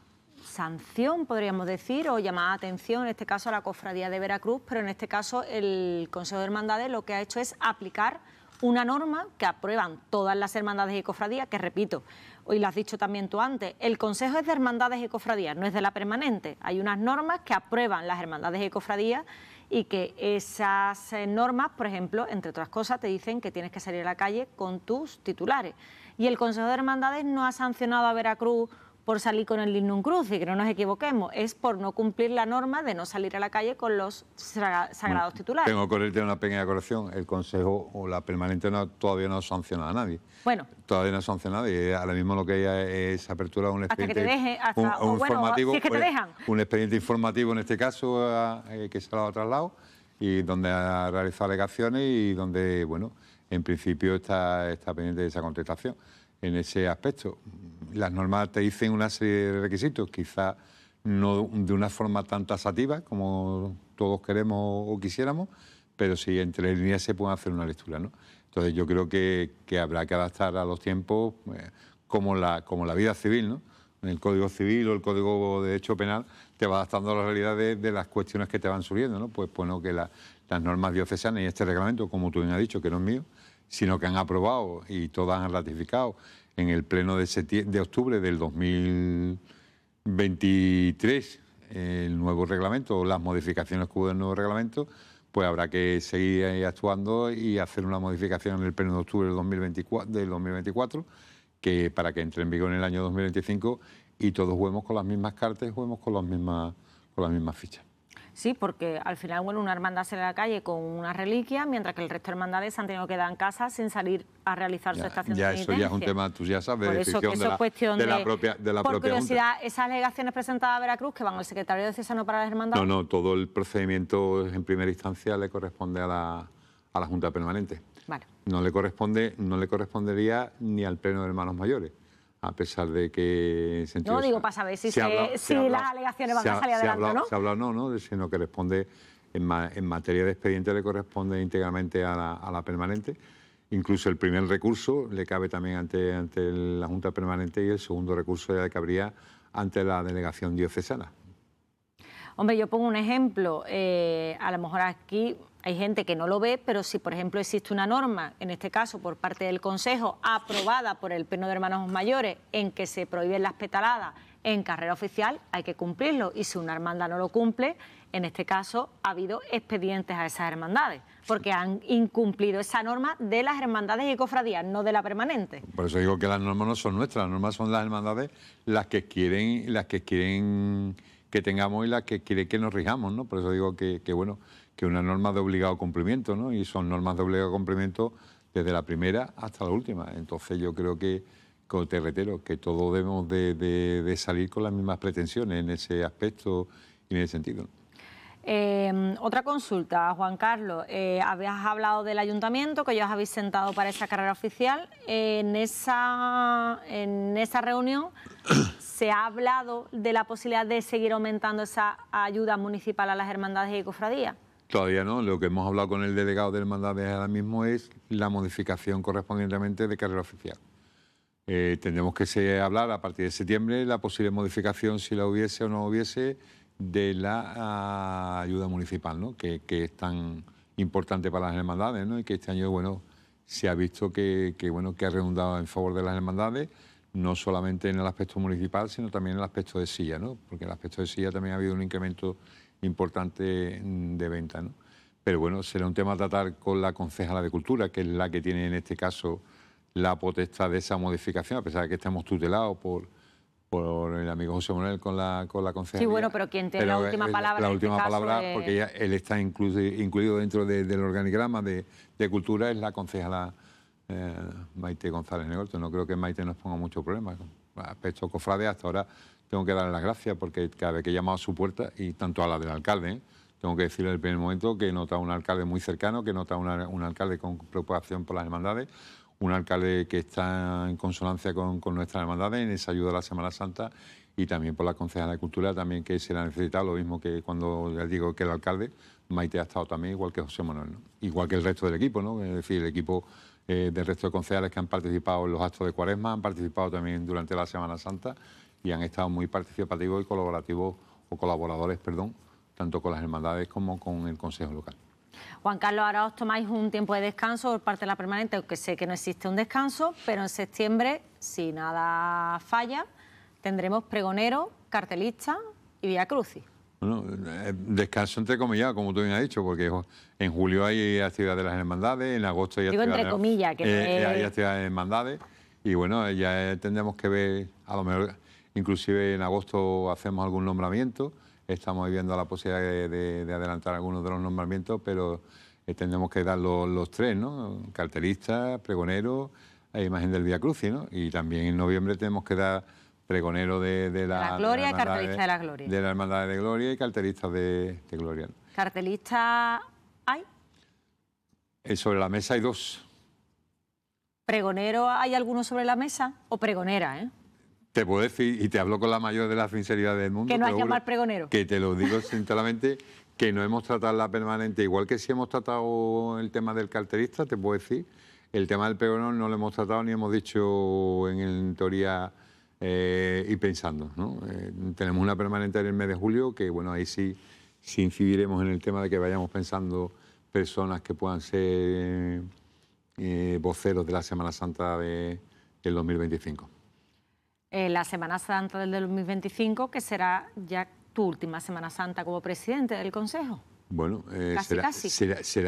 sanción, podríamos decir, o llamada atención, en este caso a la Cofradía de Veracruz, pero en este caso el Consejo de Hermandades lo que ha hecho es aplicar una norma que aprueban todas las hermandades y cofradías, que repito, hoy lo has dicho también tú antes, el Consejo es de Hermandades y Cofradías, no es de la permanente. Hay unas normas que aprueban las hermandades y cofradías y que esas eh, normas, por ejemplo, entre otras cosas, te dicen que tienes que salir a la calle con tus titulares. Y el Consejo de Hermandades no ha sancionado a Veracruz por salir con el cruz y que no nos equivoquemos, es por no cumplir la norma de no salir a la calle con los sagrados mm, titulares. Tengo que una pequeña corrección, el Consejo o la permanente todavía no ha sancionado a nadie. Bueno. Todavía no ha sancionado nadie, eh, ahora mismo lo que hay es apertura de un expediente... un, informativo, pues, expediente informativo en este caso eh, eh, que se lo ha trasladado y donde ha realizado alegaciones y donde, bueno, en principio está, está pendiente de esa contestación en ese aspecto. Las normas te dicen una serie de requisitos, quizá no de una forma tan tasativa como todos queremos o quisiéramos, pero sí entre líneas se puede hacer una lectura. ¿no? Entonces yo creo que, habrá que adaptar a los tiempos eh, como, la, como la vida civil, ¿no? el Código Civil o el Código de Derecho Penal te va adaptando a las realidades de, las cuestiones que te van surgiendo, ¿no? Pues bueno, pues que las normas diocesanas y este reglamento, como tú bien has dicho, que no es mío, sino que han aprobado y todas han ratificado en el pleno de, de octubre del 2023 el nuevo reglamento o las modificaciones que hubo del nuevo reglamento, pues habrá que seguir actuando y hacer una modificación en el pleno de octubre del 2024, del 2024 que para que entre en vigor en el año 2025 y todos juguemos con las mismas cartas y juguemos con las mismas, con las mismas fichas. Sí, porque al final, bueno, una hermandad sale a la calle con una reliquia, mientras que el resto de hermandades han tenido que quedar en casa sin salir a realizar su estación de Ya, eso ya es un tema, tú ya sabes, de, la, es cuestión de, la propia de la curiosidad, esas alegaciones presentadas a Veracruz, que van al secretario de no para las hermandades... No, no, todo el procedimiento en primera instancia le corresponde a la, a la Junta Permanente. Vale. No le corresponde, no le correspondería ni al Pleno de Hermanos Mayores a pesar de que... no digo para saber si, se si las alegaciones van a salir adelante, Se habla, no, sino que responde, en, materia de expediente le corresponde íntegramente a la, permanente. Incluso el primer recurso le cabe también ante, ante la Junta Permanente y el segundo recurso ya le cabría ante la delegación diocesana. Hombre, yo pongo un ejemplo. Eh, a lo mejor aquí hay gente que no lo ve, pero si, por ejemplo, existe una norma, en este caso por parte del Consejo, aprobada por el Pleno de Hermanos Mayores, en que se prohíben las petaladas en carrera oficial, hay que cumplirlo. Y si una hermandad no lo cumple, en este caso ha habido expedientes a esas hermandades, porque han incumplido esa norma de las hermandades y cofradías, no de la permanente. Por eso digo que las normas no son nuestras, las normas son las hermandades las que quieren, las que quieren que tengamos y las que quieren que nos rijamos, ¿no? Por eso digo que, que bueno que una norma de obligado cumplimiento, ¿no? Y son normas de obligado cumplimiento desde la primera hasta la última. Entonces yo creo que, te reitero, que todos debemos de, salir con las mismas pretensiones en ese aspecto y en ese sentido. Em, otra consulta, Juan Carlos. Eh, habías hablado del ayuntamiento, que os habéis sentado para esa carrera oficial. en, esa, en esa reunión [coughs] se ha hablado de la posibilidad de seguir aumentando esa ayuda municipal a las hermandades y cofradías. Todavía no. Lo que hemos hablado con el delegado de hermandades ahora mismo es la modificación correspondientemente de carrera oficial. Eh, tendremos que hablar a partir de septiembre la posible modificación, si la hubiese o no hubiese, de la ah, ayuda municipal, ¿no? que, es tan importante para las hermandades ¿no? y que este año bueno, se ha visto que, bueno, que ha redundado en favor de las hermandades, no solamente en el aspecto municipal, sino también en el aspecto de silla, ¿no? porque en el aspecto de silla también ha habido un incremento importante mm, de venta. ¿no? Pero bueno, será un tema a tratar con la concejala de Cultura, que es la que tiene en este caso la potestad de esa modificación, a pesar de que estamos tutelados por, por el amigo José Manuel con la, con Sí, bueno, pero quien tiene la última palabra. La, este última palabra, porque ya él está incluido, dentro del organigrama de, Cultura, es la concejala eh, Maite González Negorto. No creo que Maite nos ponga mucho problemas. Aspecto cofrade, hasta ahora tengo que darle las gracias porque cada vez que he llamado a su puerta, y tanto a la del alcalde, ¿eh? tengo que decirle en el primer momento que he notado un alcalde muy cercano, que he notado un alcalde con preocupación por las hermandades, un alcalde que está en consonancia con, nuestras hermandades, en esa ayuda a la Semana Santa y también por la concejala de Cultura, también que se la necesitado lo mismo que cuando les digo que el alcalde, Maite ha estado también, igual que José Manuel, igual que el resto del equipo, ¿no? es decir, el equipo eh, del resto de concejales que han participado en los actos de cuaresma, han participado también durante la Semana Santa y han estado muy participativos y colaborativos o colaboradores, perdón, tanto con las hermandades como con el Consejo Local. Juan Carlos, ahora os tomáis un tiempo de descanso por parte de la permanente, aunque sé que no existe un descanso, pero en septiembre, si nada falla, tendremos pregonero, cartelista y Vía Crucis. Bueno, eh, descanso entre comillas, como tú bien has dicho, porque en julio hay actividades de las hermandades, en agosto hay Digo entre comillas, que eh, hay hermandades, y bueno, ya tendremos que ver, a lo mejor Inclusive en agosto hacemos algún nombramiento, estamos viviendo la posibilidad de, adelantar algunos de los nombramientos, pero eh, tendremos que dar los, tres, ¿no? Cartelista, pregonero e imagen del Vía Cruz, ¿no? Y también en noviembre tenemos que dar pregonero de, la, la, Gloria y cartelista de la Gloria. De la Hermandad de Gloria y cartelista de, Gloria. ¿Cartelista hay? Eh, sobre la mesa hay dos. ¿Pregonero hay alguno sobre la mesa? ¿O pregonera, eh? te puedo decir, y te hablo con la mayor de la sinceridad del mundo. Que no que llamado pregonero. Que te lo digo [laughs] sinceramente, que no hemos tratado la permanente, igual que si hemos tratado el tema del carterista, te puedo decir, el tema del pregonero no lo hemos tratado ni hemos dicho en, teoría eh, y pensando. ¿no? Eh, tenemos una permanente en el mes de julio, que bueno, ahí sí, incidiremos en el tema de que vayamos pensando personas que puedan ser eh, voceros de la Semana Santa de, del 2025. Eh, la Semana Santa del 2025, que será ya tu última Semana Santa como presidente del Consejo. Bueno, eh, será,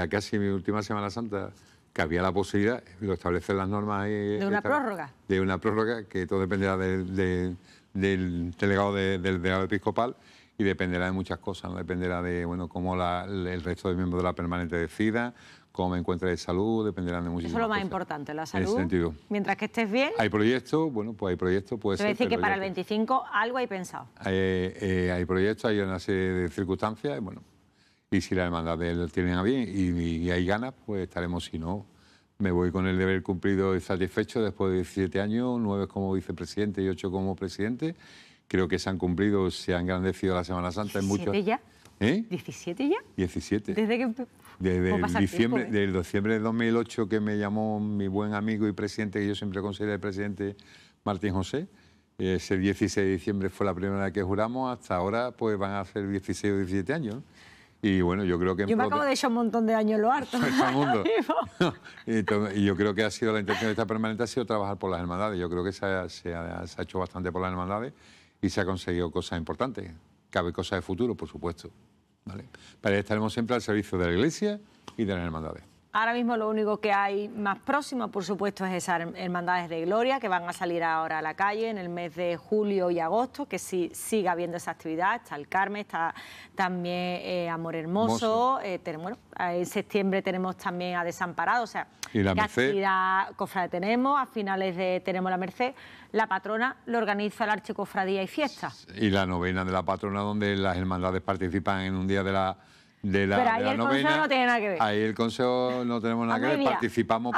casi. mi última Semana Santa, que había la posibilidad, de establecer las normas. Eh, de una prórroga. De una prórroga, que todo dependerá del delegado del delegado episcopal y dependerá de muchas cosas, dependerá de bueno cómo el resto de miembros de la permanente decida, cómo me encuentre de salud, dependerán de muchísimas Eso es lo más importante, la salud. En ese sentido. Mientras que estés bien. Hay proyectos, bueno, pues hay proyectos, pues. decir que para el 25 algo hay pensado. Eh, hay proyectos, hay una serie de circunstancias, y bueno, y si la demanda de él tienen a bien y, hay ganas, pues estaremos, si no, me voy con el deber cumplido y satisfecho después de 17 años, 9 como vicepresidente y 8 como presidente. Creo que se han cumplido, se ha engrandecido la Semana Santa en muchos... Ya? ¿Eh? ¿17 ya? 17. ¿Desde que Desde ¿eh? diciembre, del diciembre de 2008 que me llamó mi buen amigo y presidente, que yo siempre considero el presidente Martín José. Ese 16 de diciembre fue la primera vez que juramos, hasta ahora pues van a ser 16 o 17 años. Y bueno, yo creo que... Yo me acabo de echar un montón de años lo harto. [laughs] [laughs] [laughs] y yo creo que ha sido la intención de esta permanente, ha sido trabajar por las hermandades. Yo creo que se ha, se ha hecho bastante por las hermandades y se ha conseguido cosas importantes. Cabe cosas de futuro, por supuesto. ¿vale? Para estaremos siempre al servicio de la Iglesia y de las hermandades. Ahora mismo lo único que hay más próximo, por supuesto, es esas hermandades de gloria que van a salir ahora a la calle en el mes de julio y agosto, que sí sigue habiendo esa actividad. Está el Carmen, está también eh, Amor Hermoso, eh, en septiembre tenemos también a Desamparado, o sea, ¿Y la Merced? actividad tenemos, a finales de tenemos la Merced la patrona lo organiza la Archicofradía y Fiestas. Y la novena de la patrona donde las hermandades participan en un día de la... De la, Pero ahí el novena, consejo no tiene nada que ver. Ahí el consejo no tenemos nada que ver. Participamos,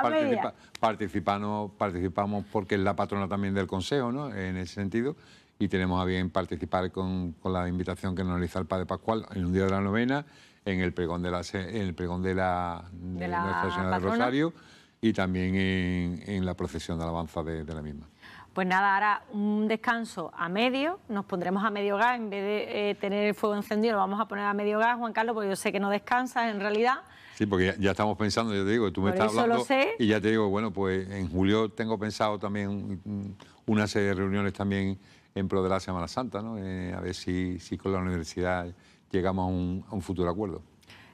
participamos, participamos porque es la patrona también del consejo, ¿no? En ese sentido. Y tenemos a bien participar con, la invitación que nos realiza el Padre Pascual en un día de la novena, en el pregón de la, en el pregón de la, de, Nuestra Señora del Rosario y también en, la procesión de alabanza de, de la misma. Pues nada, ahora un descanso a medio, nos pondremos a medio gas, en vez de eh, tener el fuego encendido lo vamos a poner a medio gas, Juan Carlos, porque yo sé que no descansas en realidad. Sí, porque ya, estamos pensando, yo te digo, tú me estás hablando y ya te digo, bueno, pues en julio tengo pensado también una serie de reuniones también en pro de la Semana Santa, ¿no? Eh, a ver si, si con la universidad llegamos a un futuro acuerdo.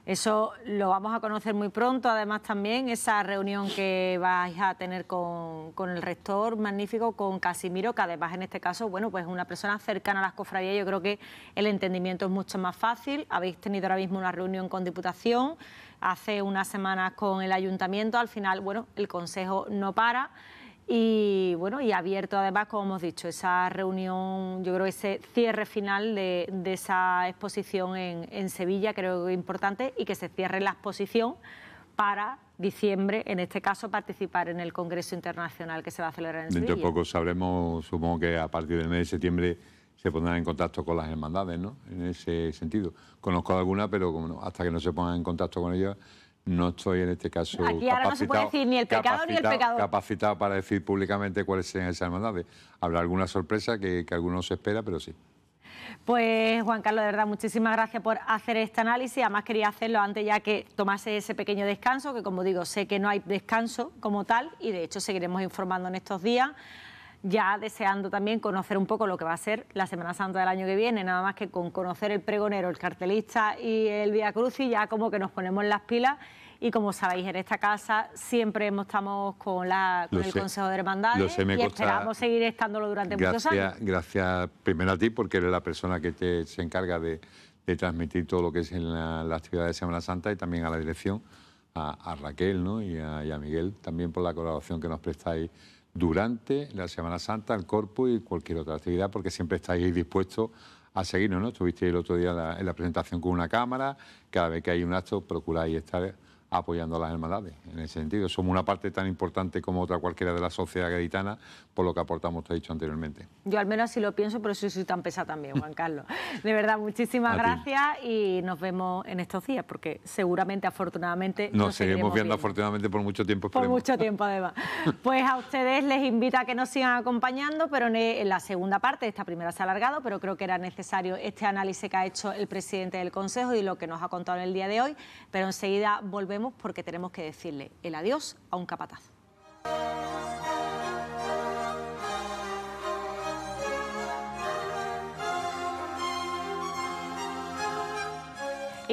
Eso lo vamos a conocer muy pronto, además también esa reunión que vais a tener con, con, el rector magnífico, con Casimiro, que además en este caso, bueno, pues una persona cercana a las cofradías, yo creo que el entendimiento es mucho más fácil. Habéis tenido ahora mismo una reunión con Diputación, hace unas semanas con el Ayuntamiento, al final, bueno, el Consejo no para y bueno, y abierto además, como hemos dicho, esa reunión, yo creo ese cierre final de, esa exposición en, en, Sevilla, creo que es importante, y que se cierre la exposición para diciembre, en este caso, participar en el Congreso Internacional que se va a celebrar en Sevilla. Dentro poco sabremos, supongo que a partir del mes de septiembre se pondrán en contacto con las hermandades, ¿no? En ese sentido. Conozco alguna, pero como no, hasta que no se pongan en contacto con ellas no estoy en este caso ni el ni el pecador. Capacitado para decir públicamente cuáles serían esas hermandades. Habrá alguna sorpresa que, que algunos espera, pero sí. Pues Juan Carlos, de verdad, muchísimas gracias por hacer este análisis. Además quería hacerlo antes ya que tomase ese pequeño descanso, que como digo, sé que no hay descanso como tal y de hecho seguiremos informando en estos días ya deseando también conocer un poco lo que va a ser la Semana Santa del año que viene, nada más que con conocer el pregonero, el cartelista y el Cruz y ya como que nos ponemos las pilas y como sabéis, en esta casa siempre estamos con, la, con el Consejo de Hermandades y esperamos seguir estándolo durante muchos años. Gracias primero a ti, porque eres la persona que te, se encarga de, de, transmitir todo lo que es en la, actividad de Semana Santa y también a la dirección, a, Raquel ¿no? y, a, y, a, Miguel, también por la colaboración que nos prestáis durante la Semana Santa, el Corpus y cualquier otra actividad, porque siempre estáis dispuestos a seguirnos, ¿no? Estuviste el otro día en la, en la presentación con una cámara, cada vez que hay un acto procuráis estar apoyando a las hermandades. En ese sentido, somos una parte tan importante como otra cualquiera de la sociedad gaditana, por lo que aportamos, te he dicho anteriormente. Yo al menos así lo pienso, pero soy, soy tan pesada también, Juan [laughs] Carlos. De verdad, muchísimas gracias y nos vemos en estos días, porque seguramente, afortunadamente... Nos, seguiremos viendo, afortunadamente por mucho tiempo. Por mucho tiempo, además. [laughs] pues a ustedes les invito a que nos sigan acompañando, pero en la segunda parte, esta primera se ha alargado, pero creo que era necesario este análisis que ha hecho el presidente del Consejo y lo que nos ha contado en el día de hoy, pero enseguida volvemos porque tenemos que decirle el adiós a un capataz.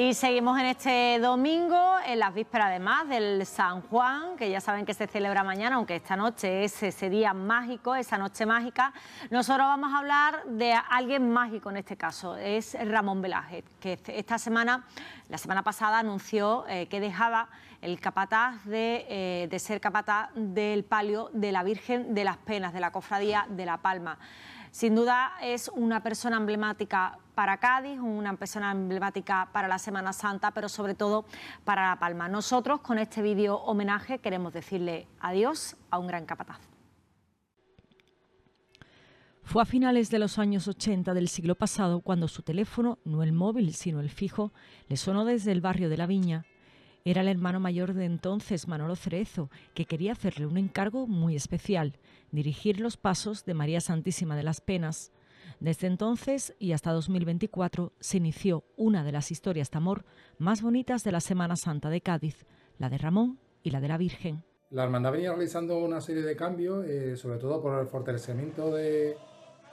Y seguimos en este domingo, en las vísperas además del San Juan, que ya saben que se celebra mañana, aunque esta noche es ese día mágico, esa noche mágica. Nosotros vamos a hablar de alguien mágico en este caso, es Ramón Velázquez, que esta semana, la semana pasada, anunció eh, que dejaba el capataz de, eh, de ser capataz del palio de la Virgen de las Penas, de la Cofradía de La Palma. Sin duda es una persona emblemática para Cádiz, una persona emblemática para la Semana Santa, pero sobre todo para La Palma. Nosotros con este vídeo homenaje queremos decirle adiós a un gran capataz. Fue a finales de los años 80 del siglo pasado cuando su teléfono, no el móvil sino el fijo, le sonó desde el barrio de la Viña era el hermano mayor de entonces, Manolo Cerezo, que quería hacerle un encargo muy especial, dirigir los pasos de María Santísima de las Penas. Desde entonces y hasta 2024 se inició una de las historias de amor más bonitas de la Semana Santa de Cádiz, la de Ramón y la de la Virgen. La hermandad venía realizando una serie de cambios, eh, sobre todo por el fortalecimiento de,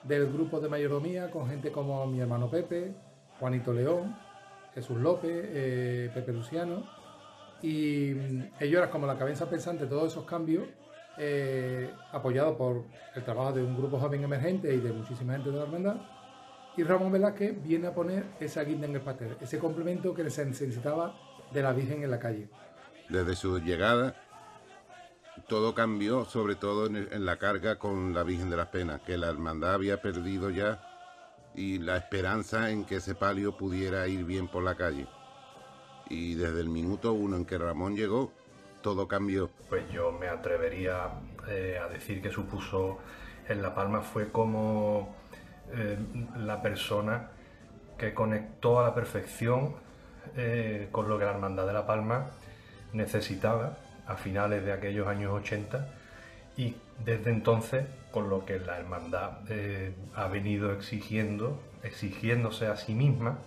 del grupo de mayordomía, con gente como mi hermano Pepe, Juanito León, Jesús López, eh, Pepe Luciano, y mm, ellos eran como la cabeza pensante de todos esos cambios, eh, apoyado por el trabajo de un grupo joven emergente y de muchísima gente de la hermandad. Y Ramón Velázquez viene a poner esa guinda en el pastel, ese complemento que se necesitaba de la Virgen en la calle. Desde su llegada, todo cambió, sobre todo en la carga con la Virgen de las Penas, que la hermandad había perdido ya y la esperanza en que ese palio pudiera ir bien por la calle y desde el minuto uno en que Ramón llegó, todo cambió. Pues yo me atrevería eh, a decir que supuso en La Palma fue como eh, la persona que conectó a la perfección eh, con lo que la Hermandad de La Palma necesitaba a finales de aquellos años 80 y desde entonces con lo que la hermandad ha venido exigiendo, exigiéndose a sí misma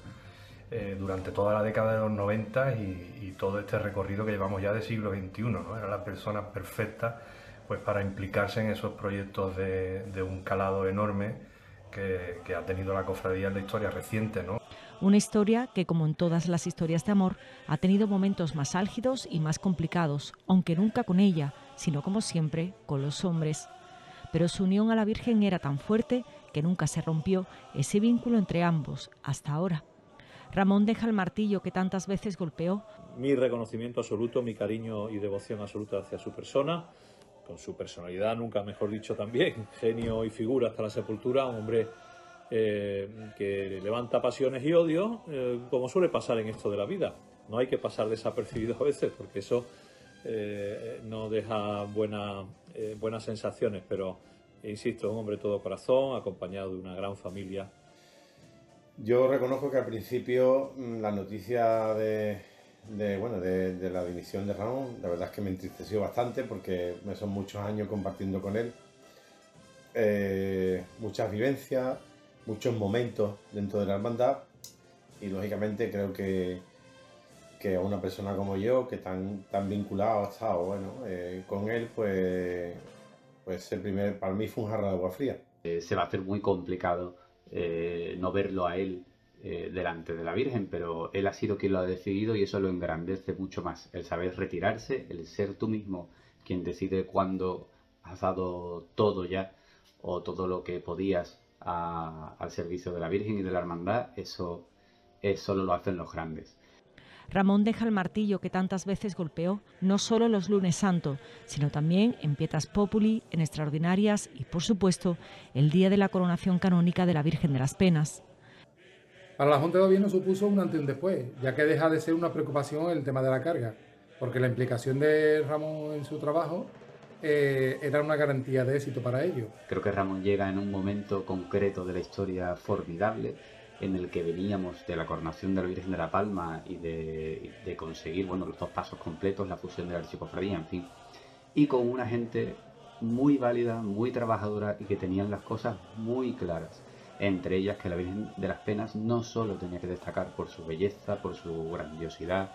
eh, durante toda la década de los 90 y, todo este recorrido que llevamos ya de siglo XXI. ¿no? Era la persona perfecta pues, para implicarse en esos proyectos de, un calado enorme que, ha tenido la cofradía en la historia reciente. ¿no? Una historia que, como en todas las historias de amor, ha tenido momentos más álgidos y más complicados, aunque nunca con ella, sino como siempre, con los hombres. Pero su unión a la Virgen era tan fuerte que nunca se rompió ese vínculo entre ambos hasta ahora. Ramón deja el martillo que tantas veces golpeó. Mi reconocimiento absoluto, mi cariño y devoción absoluta hacia su persona, con su personalidad, nunca mejor dicho también, [laughs] genio y figura hasta la sepultura, un hombre eh, que levanta pasiones y odio, eh, como suele pasar en esto de la vida. No hay que pasar desapercibido a veces, porque eso eh, no deja buenas sensaciones, pero insisto, un hombre todo corazón, acompañado de una gran familia yo reconozco que al principio mm, la noticia de, la dimisión de Ramón, la verdad es que me entristeció bastante porque me son muchos años compartiendo con él, eh, muchas vivencias, muchos momentos dentro de la hermandad y lógicamente creo que, a una persona como yo, que tan, tan vinculado ha estado bueno, eh, con él, pues, pues el primer, para mí fue un jarro de agua fría. Eh, se va a hacer muy complicado eh, no verlo a él eh, delante de la Virgen, pero él ha sido quien lo ha decidido y eso lo engrandece mucho más. El saber retirarse, el ser tú mismo quien decide cuándo has dado todo ya o todo lo que podías al servicio de la Virgen y de la Hermandad, eso, eso solo lo hacen los grandes. Ramón deja el martillo que tantas veces golpeó, no solo los lunes santo, sino también en Pietas Populi, en Extraordinarias y, por supuesto, el día de la coronación canónica de la Virgen de las Penas. Para la Junta de Gobierno supuso un antes y un después, ya que deja de ser una preocupación el tema de la carga, porque la implicación de Ramón en su trabajo eh, era una garantía de éxito para ellos. Creo que Ramón llega en un momento concreto de la historia formidable en el que veníamos de la coronación de la Virgen de la Palma y de, conseguir bueno, los dos pasos completos, la fusión de la archicofradía, en fin. Y con una gente muy válida, muy trabajadora y que tenían las cosas muy claras. Entre ellas que la Virgen de las Penas no solo tenía que destacar por su belleza, por su grandiosidad,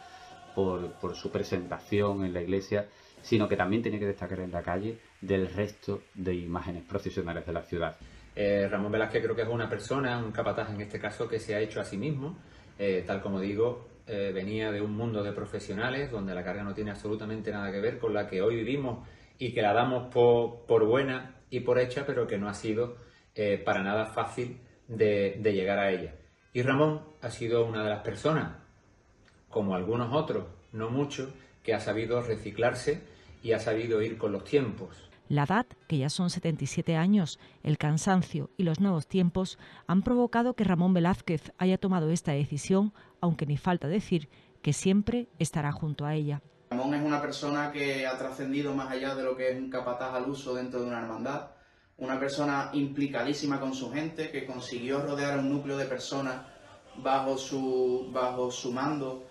por, por su presentación en la iglesia, sino que también tenía que destacar en la calle del resto de imágenes procesionales de la ciudad. Eh, Ramón Velázquez creo que es una persona, un capataz en este caso, que se ha hecho a sí mismo. Eh, tal como digo, eh, venía de un mundo de profesionales donde la carga no tiene absolutamente nada que ver con la que hoy vivimos y que la damos por, buena y por hecha, pero que no ha sido para nada fácil de, de llegar a ella. Y Ramón ha sido una de las personas, como algunos otros, no muchos, que ha sabido reciclarse y ha sabido ir con los tiempos. La edad, que ya son 77 años, el cansancio y los nuevos tiempos han provocado que Ramón Velázquez haya tomado esta decisión, aunque ni falta decir que siempre estará junto a ella. Ramón es una persona que ha trascendido más allá de lo que es un capataz al uso dentro de una hermandad, una persona implicadísima con su gente, que consiguió rodear un núcleo de personas bajo su, bajo su mando,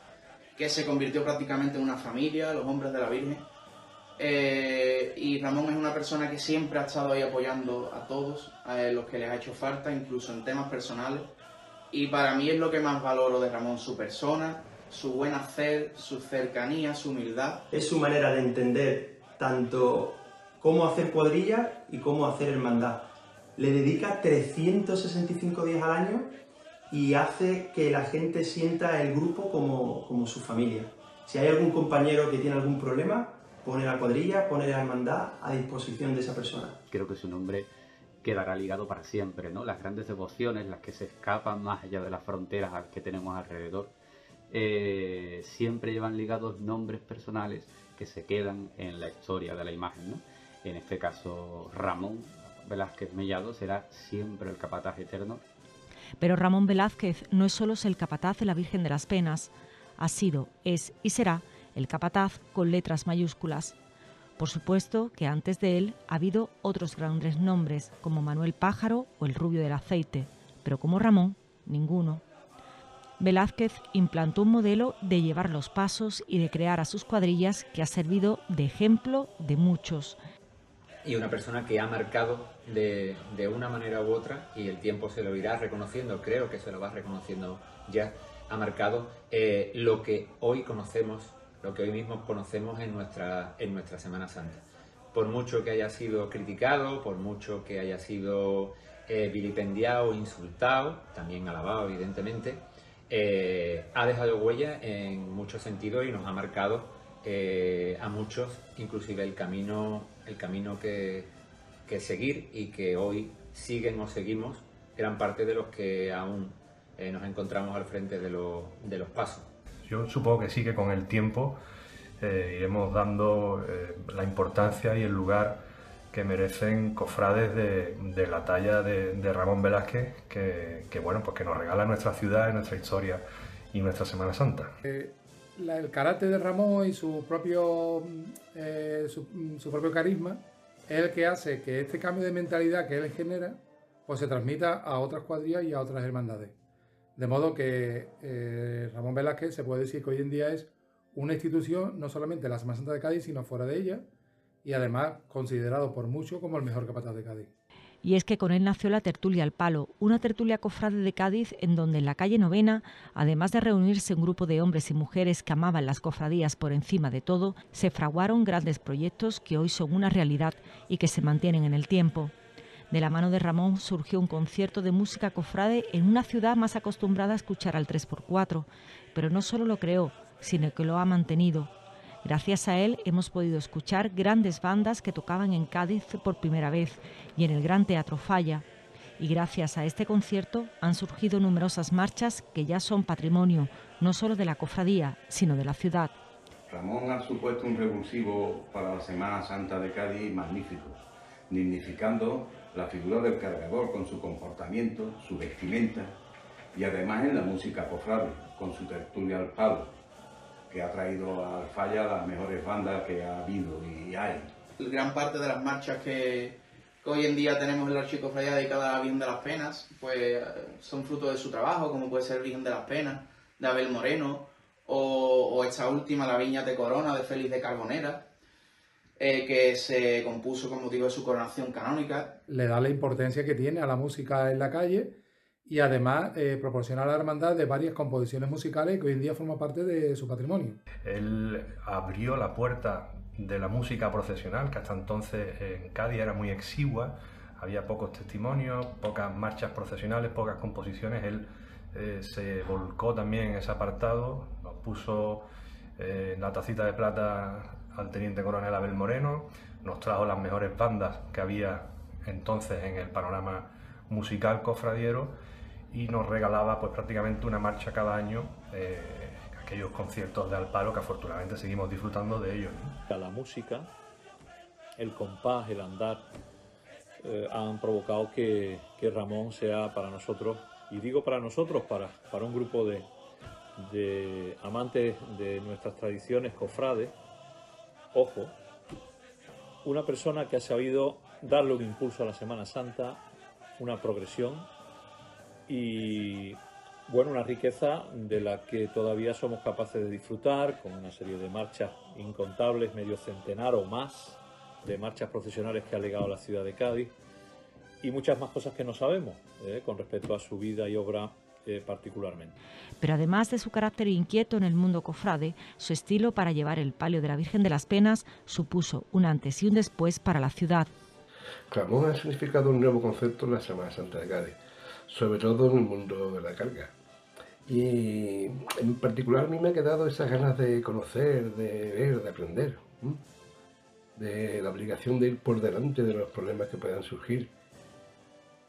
que se convirtió prácticamente en una familia, los hombres de la Virgen eh, y Ramón es una persona que siempre ha estado ahí apoyando a todos, a los que les ha hecho falta, incluso en temas personales. Y para mí es lo que más valoro de Ramón, su persona, su buen hacer, su cercanía, su humildad. Es su manera de entender tanto cómo hacer cuadrilla y cómo hacer hermandad. Le dedica 365 días al año y hace que la gente sienta el grupo como, como su familia. Si hay algún compañero que tiene algún problema, pone la cuadrilla, pone la hermandad a disposición de esa persona. Creo que su nombre quedará ligado para siempre, ¿no? Las grandes devociones, las que se escapan más allá de las fronteras que tenemos alrededor, eh, siempre llevan ligados nombres personales que se quedan en la historia de la imagen, ¿no? En este caso, Ramón Velázquez Mellado será siempre el capataz eterno. Pero Ramón Velázquez no es solo el capataz de la Virgen de las Penas, ha sido, es y será el capataz con letras mayúsculas. Por supuesto que antes de él ha habido otros grandes nombres, como Manuel Pájaro o el Rubio del Aceite, pero como Ramón, ninguno. Velázquez implantó un modelo de llevar los pasos y de crear a sus cuadrillas que ha servido de ejemplo de muchos. Y una persona que ha marcado de, una manera u otra, y el tiempo se lo irá reconociendo, creo que se lo va reconociendo ya, ha marcado eh, lo que hoy conocemos lo que hoy mismo conocemos en nuestra, en nuestra Semana Santa. Por mucho que haya sido criticado, por mucho que haya sido eh, vilipendiado, insultado, también alabado evidentemente, eh, ha dejado huella en muchos sentidos y nos ha marcado eh, a muchos, inclusive el camino, el camino que, seguir y que hoy siguen o seguimos gran parte de los que aún nos encontramos al frente de los pasos yo supongo que sí que con el tiempo eh, iremos dando eh, la importancia y el lugar que merecen cofrades de, la talla de, Ramón Velázquez, que, bueno, pues nos regala nuestra ciudad, nuestra historia y nuestra Semana Santa. Eh, el carácter de Ramón y su propio, propio carisma es el que hace que este cambio de mentalidad que él genera pues se transmita a otras cuadrillas y a otras hermandades. De modo que eh, Ramón Velázquez se puede decir que hoy en día es una institución, no solamente en la Semana Santa de Cádiz, sino fuera de ella, y además considerado por muchos como el mejor capataz de Cádiz. Y es que con él nació la tertulia al palo, una tertulia cofrade de Cádiz en donde en la calle Novena, además de reunirse un grupo de hombres y mujeres que amaban las cofradías por encima de todo, se fraguaron grandes proyectos que hoy son una realidad y que se mantienen en el tiempo. De la mano de Ramón surgió un concierto de música cofrade en una ciudad más acostumbrada a escuchar al 3x4, pero no solo lo creó, sino que lo ha mantenido. Gracias a él hemos podido escuchar grandes bandas que tocaban en Cádiz por primera vez y en el Gran Teatro Falla. Y gracias a este concierto han surgido numerosas marchas que ya son patrimonio, no solo de la cofradía, sino de la ciudad. Ramón ha supuesto un revulsivo para la Semana Santa de Cádiz magnífico, dignificando la figura del cargador con su comportamiento, su vestimenta y además en la música cofrade, con su tertulia al palo, que ha traído al falla las mejores bandas que ha habido y hay. Gran parte de las marchas que, hoy en día tenemos en la archicofradía dedicada a Virgen de las Penas, pues son fruto de su trabajo, como puede ser Virgen de las Penas, de Abel Moreno, o, o esta última, La Viña de Corona, de Félix de Carbonera, eh, que se compuso con motivo de su coronación canónica. Le da la importancia que tiene a la música en la calle y además eh, proporciona a la hermandad de varias composiciones musicales que hoy en día forman parte de su patrimonio. Él abrió la puerta de la música procesional, que hasta entonces en Cádiz era muy exigua, había pocos testimonios, pocas marchas procesionales, pocas composiciones. Él eh, se volcó también en ese apartado, nos puso eh, la tacita de plata al teniente coronel Abel Moreno, nos trajo las mejores bandas que había entonces en el panorama musical cofradiero y nos regalaba pues prácticamente una marcha cada año eh, aquellos conciertos de Alparo que afortunadamente seguimos disfrutando de ellos. La música, el compás, el andar eh, han provocado que, que, Ramón sea para nosotros, y digo para nosotros, para, para un grupo de, de amantes de nuestras tradiciones cofrades, ojo, una persona que ha sabido darle un impulso a la Semana Santa, una progresión y, bueno, una riqueza de la que todavía somos capaces de disfrutar con una serie de marchas incontables, medio centenar o más de marchas profesionales que ha legado la ciudad de Cádiz y muchas más cosas que no sabemos ¿eh? con respecto a su vida y obra eh, particularmente. Pero además de su carácter inquieto en el mundo cofrade, su estilo para llevar el palio de la Virgen de las Penas supuso un antes y un después para la ciudad. Clamón ha significado un nuevo concepto en la Semana Santa de Cádiz, sobre todo en el mundo de la carga. Y en particular a mí me ha quedado esas ganas de conocer, de ver, de aprender, de la obligación de ir por delante de los problemas que puedan surgir.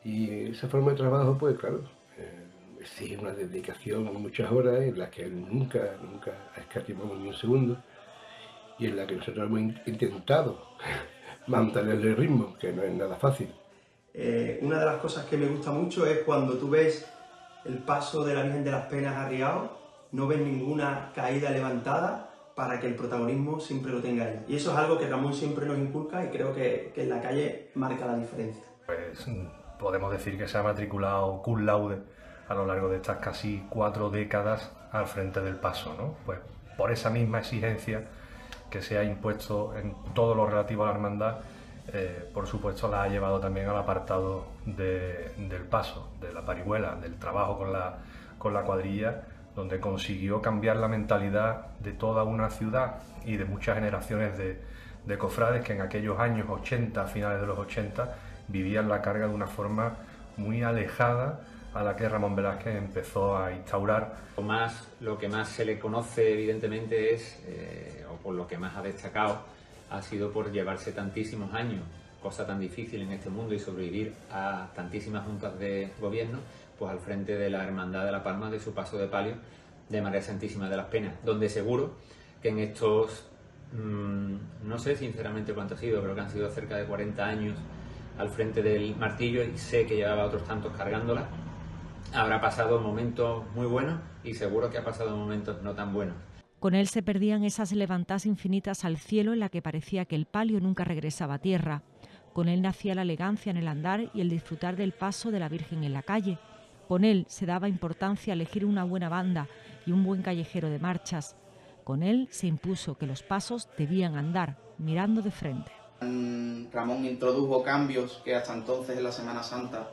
Y esa forma de trabajo, pues claro, eh, sí, una dedicación muchas horas en las que nunca, nunca ha ni un segundo y en las que nosotros hemos intentado [laughs] mantener el ritmo, que no es nada fácil. Eh, una de las cosas que me gusta mucho es cuando tú ves el paso de la Virgen de las Penas a no ves ninguna caída levantada para que el protagonismo siempre lo tenga ahí. Y eso es algo que Ramón siempre nos inculca y creo que, que en la calle marca la diferencia. Pues podemos decir que se ha matriculado cum laude a lo largo de estas casi cuatro décadas al frente del paso, ¿no? Pues por esa misma exigencia que se ha impuesto en todo lo relativo a la hermandad, eh, por supuesto la ha llevado también al apartado del paso, de la parihuela, del trabajo con la, cuadrilla, donde consiguió cambiar la mentalidad de toda una ciudad y de muchas generaciones de, de cofrades que en aquellos años 80, finales de los 80, vivían la carga de una forma muy alejada a la que Ramón Velázquez empezó a instaurar. Lo, más, lo que más se le conoce evidentemente es, eh, o por lo que más ha destacado, ha sido por llevarse tantísimos años, cosa tan difícil en este mundo y sobrevivir a tantísimas juntas de gobierno, pues al frente de la Hermandad de la Palma de su paso de palio de María Santísima de las Penas, donde seguro que en estos, mm, no sé sinceramente cuánto ha sido, pero que han sido cerca de 40 años al frente del martillo y sé que llevaba otros tantos cargándola, habrá pasado momentos muy buenos y seguro que ha pasado momentos no tan buenos. Con él se perdían esas levantadas infinitas al cielo en la que parecía que el palio nunca regresaba a tierra. Con él nacía la elegancia en el andar y el disfrutar del paso de la Virgen en la calle. Con él se daba importancia elegir una buena banda y un buen callejero de marchas. Con él se impuso que los pasos debían andar mirando de frente. Mm, Ramón introdujo cambios que hasta entonces en la Semana Santa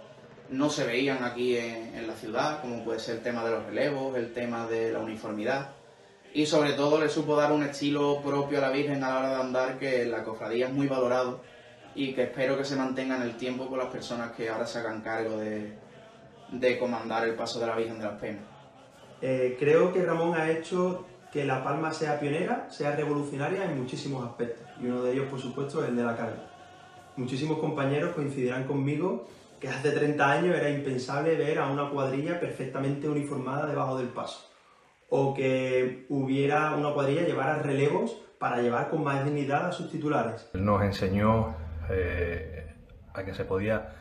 no se veían aquí en, la ciudad, como puede ser el tema de los relevos, el tema de la uniformidad. Y sobre todo le supo dar un estilo propio a la Virgen a la hora de andar, que la cofradía es muy valorado y que espero que se mantenga en el tiempo con las personas que ahora se hagan cargo de, comandar el paso de la Virgen de las Penas. Eh, creo que Ramón ha hecho que La Palma sea pionera, sea revolucionaria en muchísimos aspectos, y uno de ellos, por supuesto, es el de la carga. Muchísimos compañeros coincidirán conmigo que hace 30 años era impensable ver a una cuadrilla perfectamente uniformada debajo del paso, o que hubiera una cuadrilla llevara relevos para llevar con más dignidad a sus titulares. Nos enseñó eh, a que se podía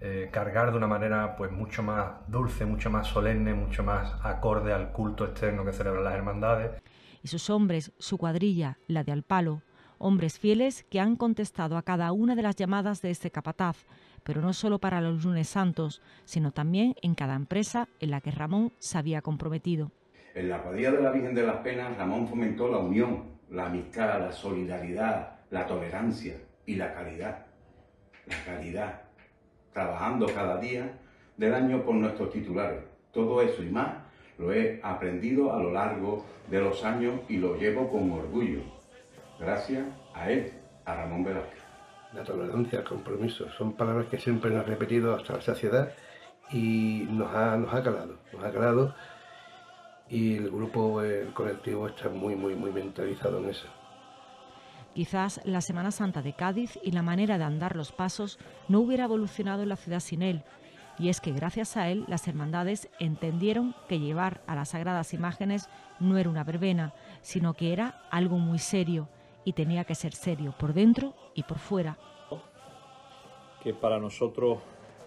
eh, cargar de una manera pues mucho más dulce, mucho más solemne, mucho más acorde al culto externo que celebran las hermandades. Y sus hombres, su cuadrilla, la de Alpalo, hombres fieles que han contestado a cada una de las llamadas de este capataz, pero no solo para los lunes santos, sino también en cada empresa en la que Ramón se había comprometido. En la cuadrilla de la Virgen de las Penas, Ramón fomentó la unión, la amistad, la solidaridad, la tolerancia y la calidad. La calidad, trabajando cada día del año por nuestros titulares. Todo eso y más lo he aprendido a lo largo de los años y lo llevo con orgullo. Gracias a él, a Ramón Velázquez la tolerancia, el compromiso, son palabras que siempre nos ha repetido hasta la saciedad y nos ha, nos ha calado, nos ha calado y el grupo, el colectivo está muy, muy, muy mentalizado en eso. Quizás la Semana Santa de Cádiz y la manera de andar los pasos no hubiera evolucionado en la ciudad sin él, y es que gracias a él las hermandades entendieron que llevar a las sagradas imágenes no era una verbena, sino que era algo muy serio, y tenía que ser serio por dentro y por fuera. Que para nosotros,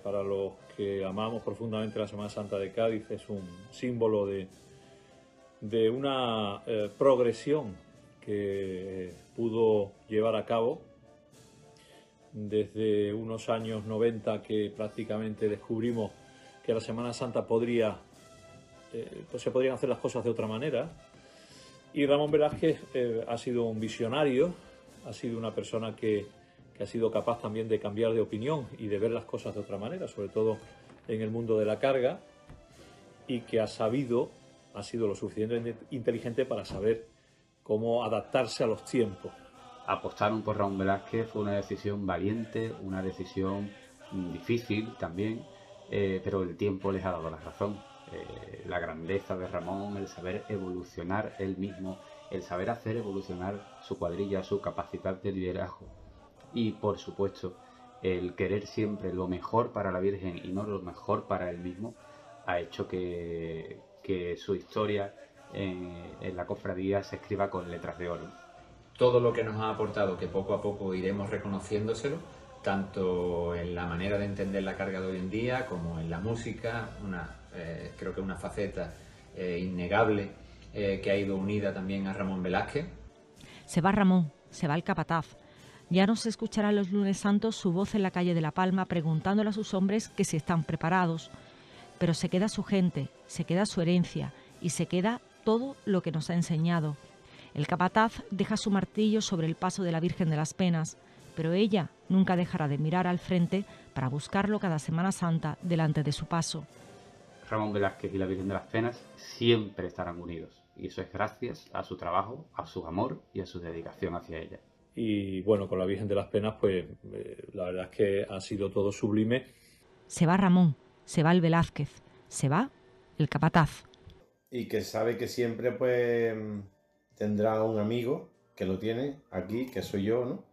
para los que amamos profundamente la Semana Santa de Cádiz, es un símbolo de, de una eh, progresión que eh, pudo llevar a cabo desde unos años 90 que prácticamente descubrimos que la Semana Santa podría, eh, pues se podrían hacer las cosas de otra manera, y Ramón Velázquez eh, ha sido un visionario, ha sido una persona que, ha sido capaz también de cambiar de opinión y de ver las cosas de otra manera, sobre todo en el mundo de la carga, y que ha sabido, ha sido lo suficientemente inteligente para saber cómo adaptarse a los tiempos. Apostaron por Ramón Velázquez, fue una decisión valiente, una decisión difícil también, eh, pero el tiempo les ha dado la razón. Eh, la grandeza de Ramón, el saber evolucionar él mismo, el saber hacer evolucionar su cuadrilla, su capacidad de liderazgo y por supuesto el querer siempre lo mejor para la Virgen y no lo mejor para él mismo ha hecho que, su historia en, eh, en la cofradía se escriba con letras de oro. Todo lo que nos ha aportado, que poco a poco iremos reconociéndoselo, tanto en la manera de entender la carga de hoy en día como en la música, una eh, creo que una faceta eh, innegable eh, que ha ido unida también a Ramón Velázquez. Se va Ramón, se va el capataz. Ya no se escuchará los lunes santos su voz en la calle de La Palma preguntándole a sus hombres que si están preparados. Pero se queda su gente, se queda su herencia y se queda todo lo que nos ha enseñado. El capataz deja su martillo sobre el paso de la Virgen de las Penas, pero ella nunca dejará de mirar al frente para buscarlo cada Semana Santa delante de su paso. Ramón Velázquez y la Virgen de las Penas siempre estarán unidos. Y eso es gracias a su trabajo, a su amor y a su dedicación hacia ella. Y bueno, con la Virgen de las Penas, pues eh, la verdad es que ha sido todo sublime. Se va Ramón, se va el Velázquez, se va el capataz. Y que sabe que siempre pues tendrá un amigo que lo tiene aquí, que soy yo, ¿no?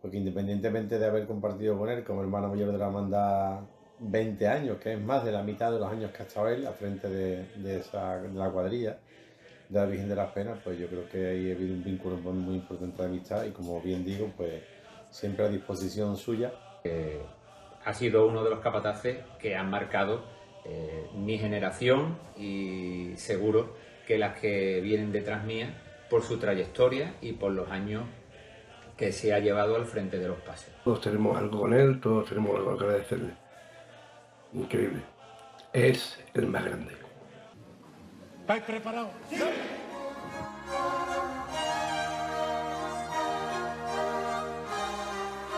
Porque independientemente de haber compartido con él como hermano mayor de la manda... 20 años, que es más de la mitad de los años que ha estado él al frente de, esa, la cuadrilla de la Virgen de las Penas, pues yo creo que ahí ha habido un vínculo muy importante de amistad y como bien digo, pues siempre a disposición suya. Eh, ha sido uno de los capataces que han marcado eh, mi generación y seguro que las que vienen detrás mía por su trayectoria y por los años que se ha llevado al frente de los pases. Todos tenemos algo con él, todos tenemos algo que agradecerle. Increíble. Es el más grande. ¿Estáis preparados? ¡Sí!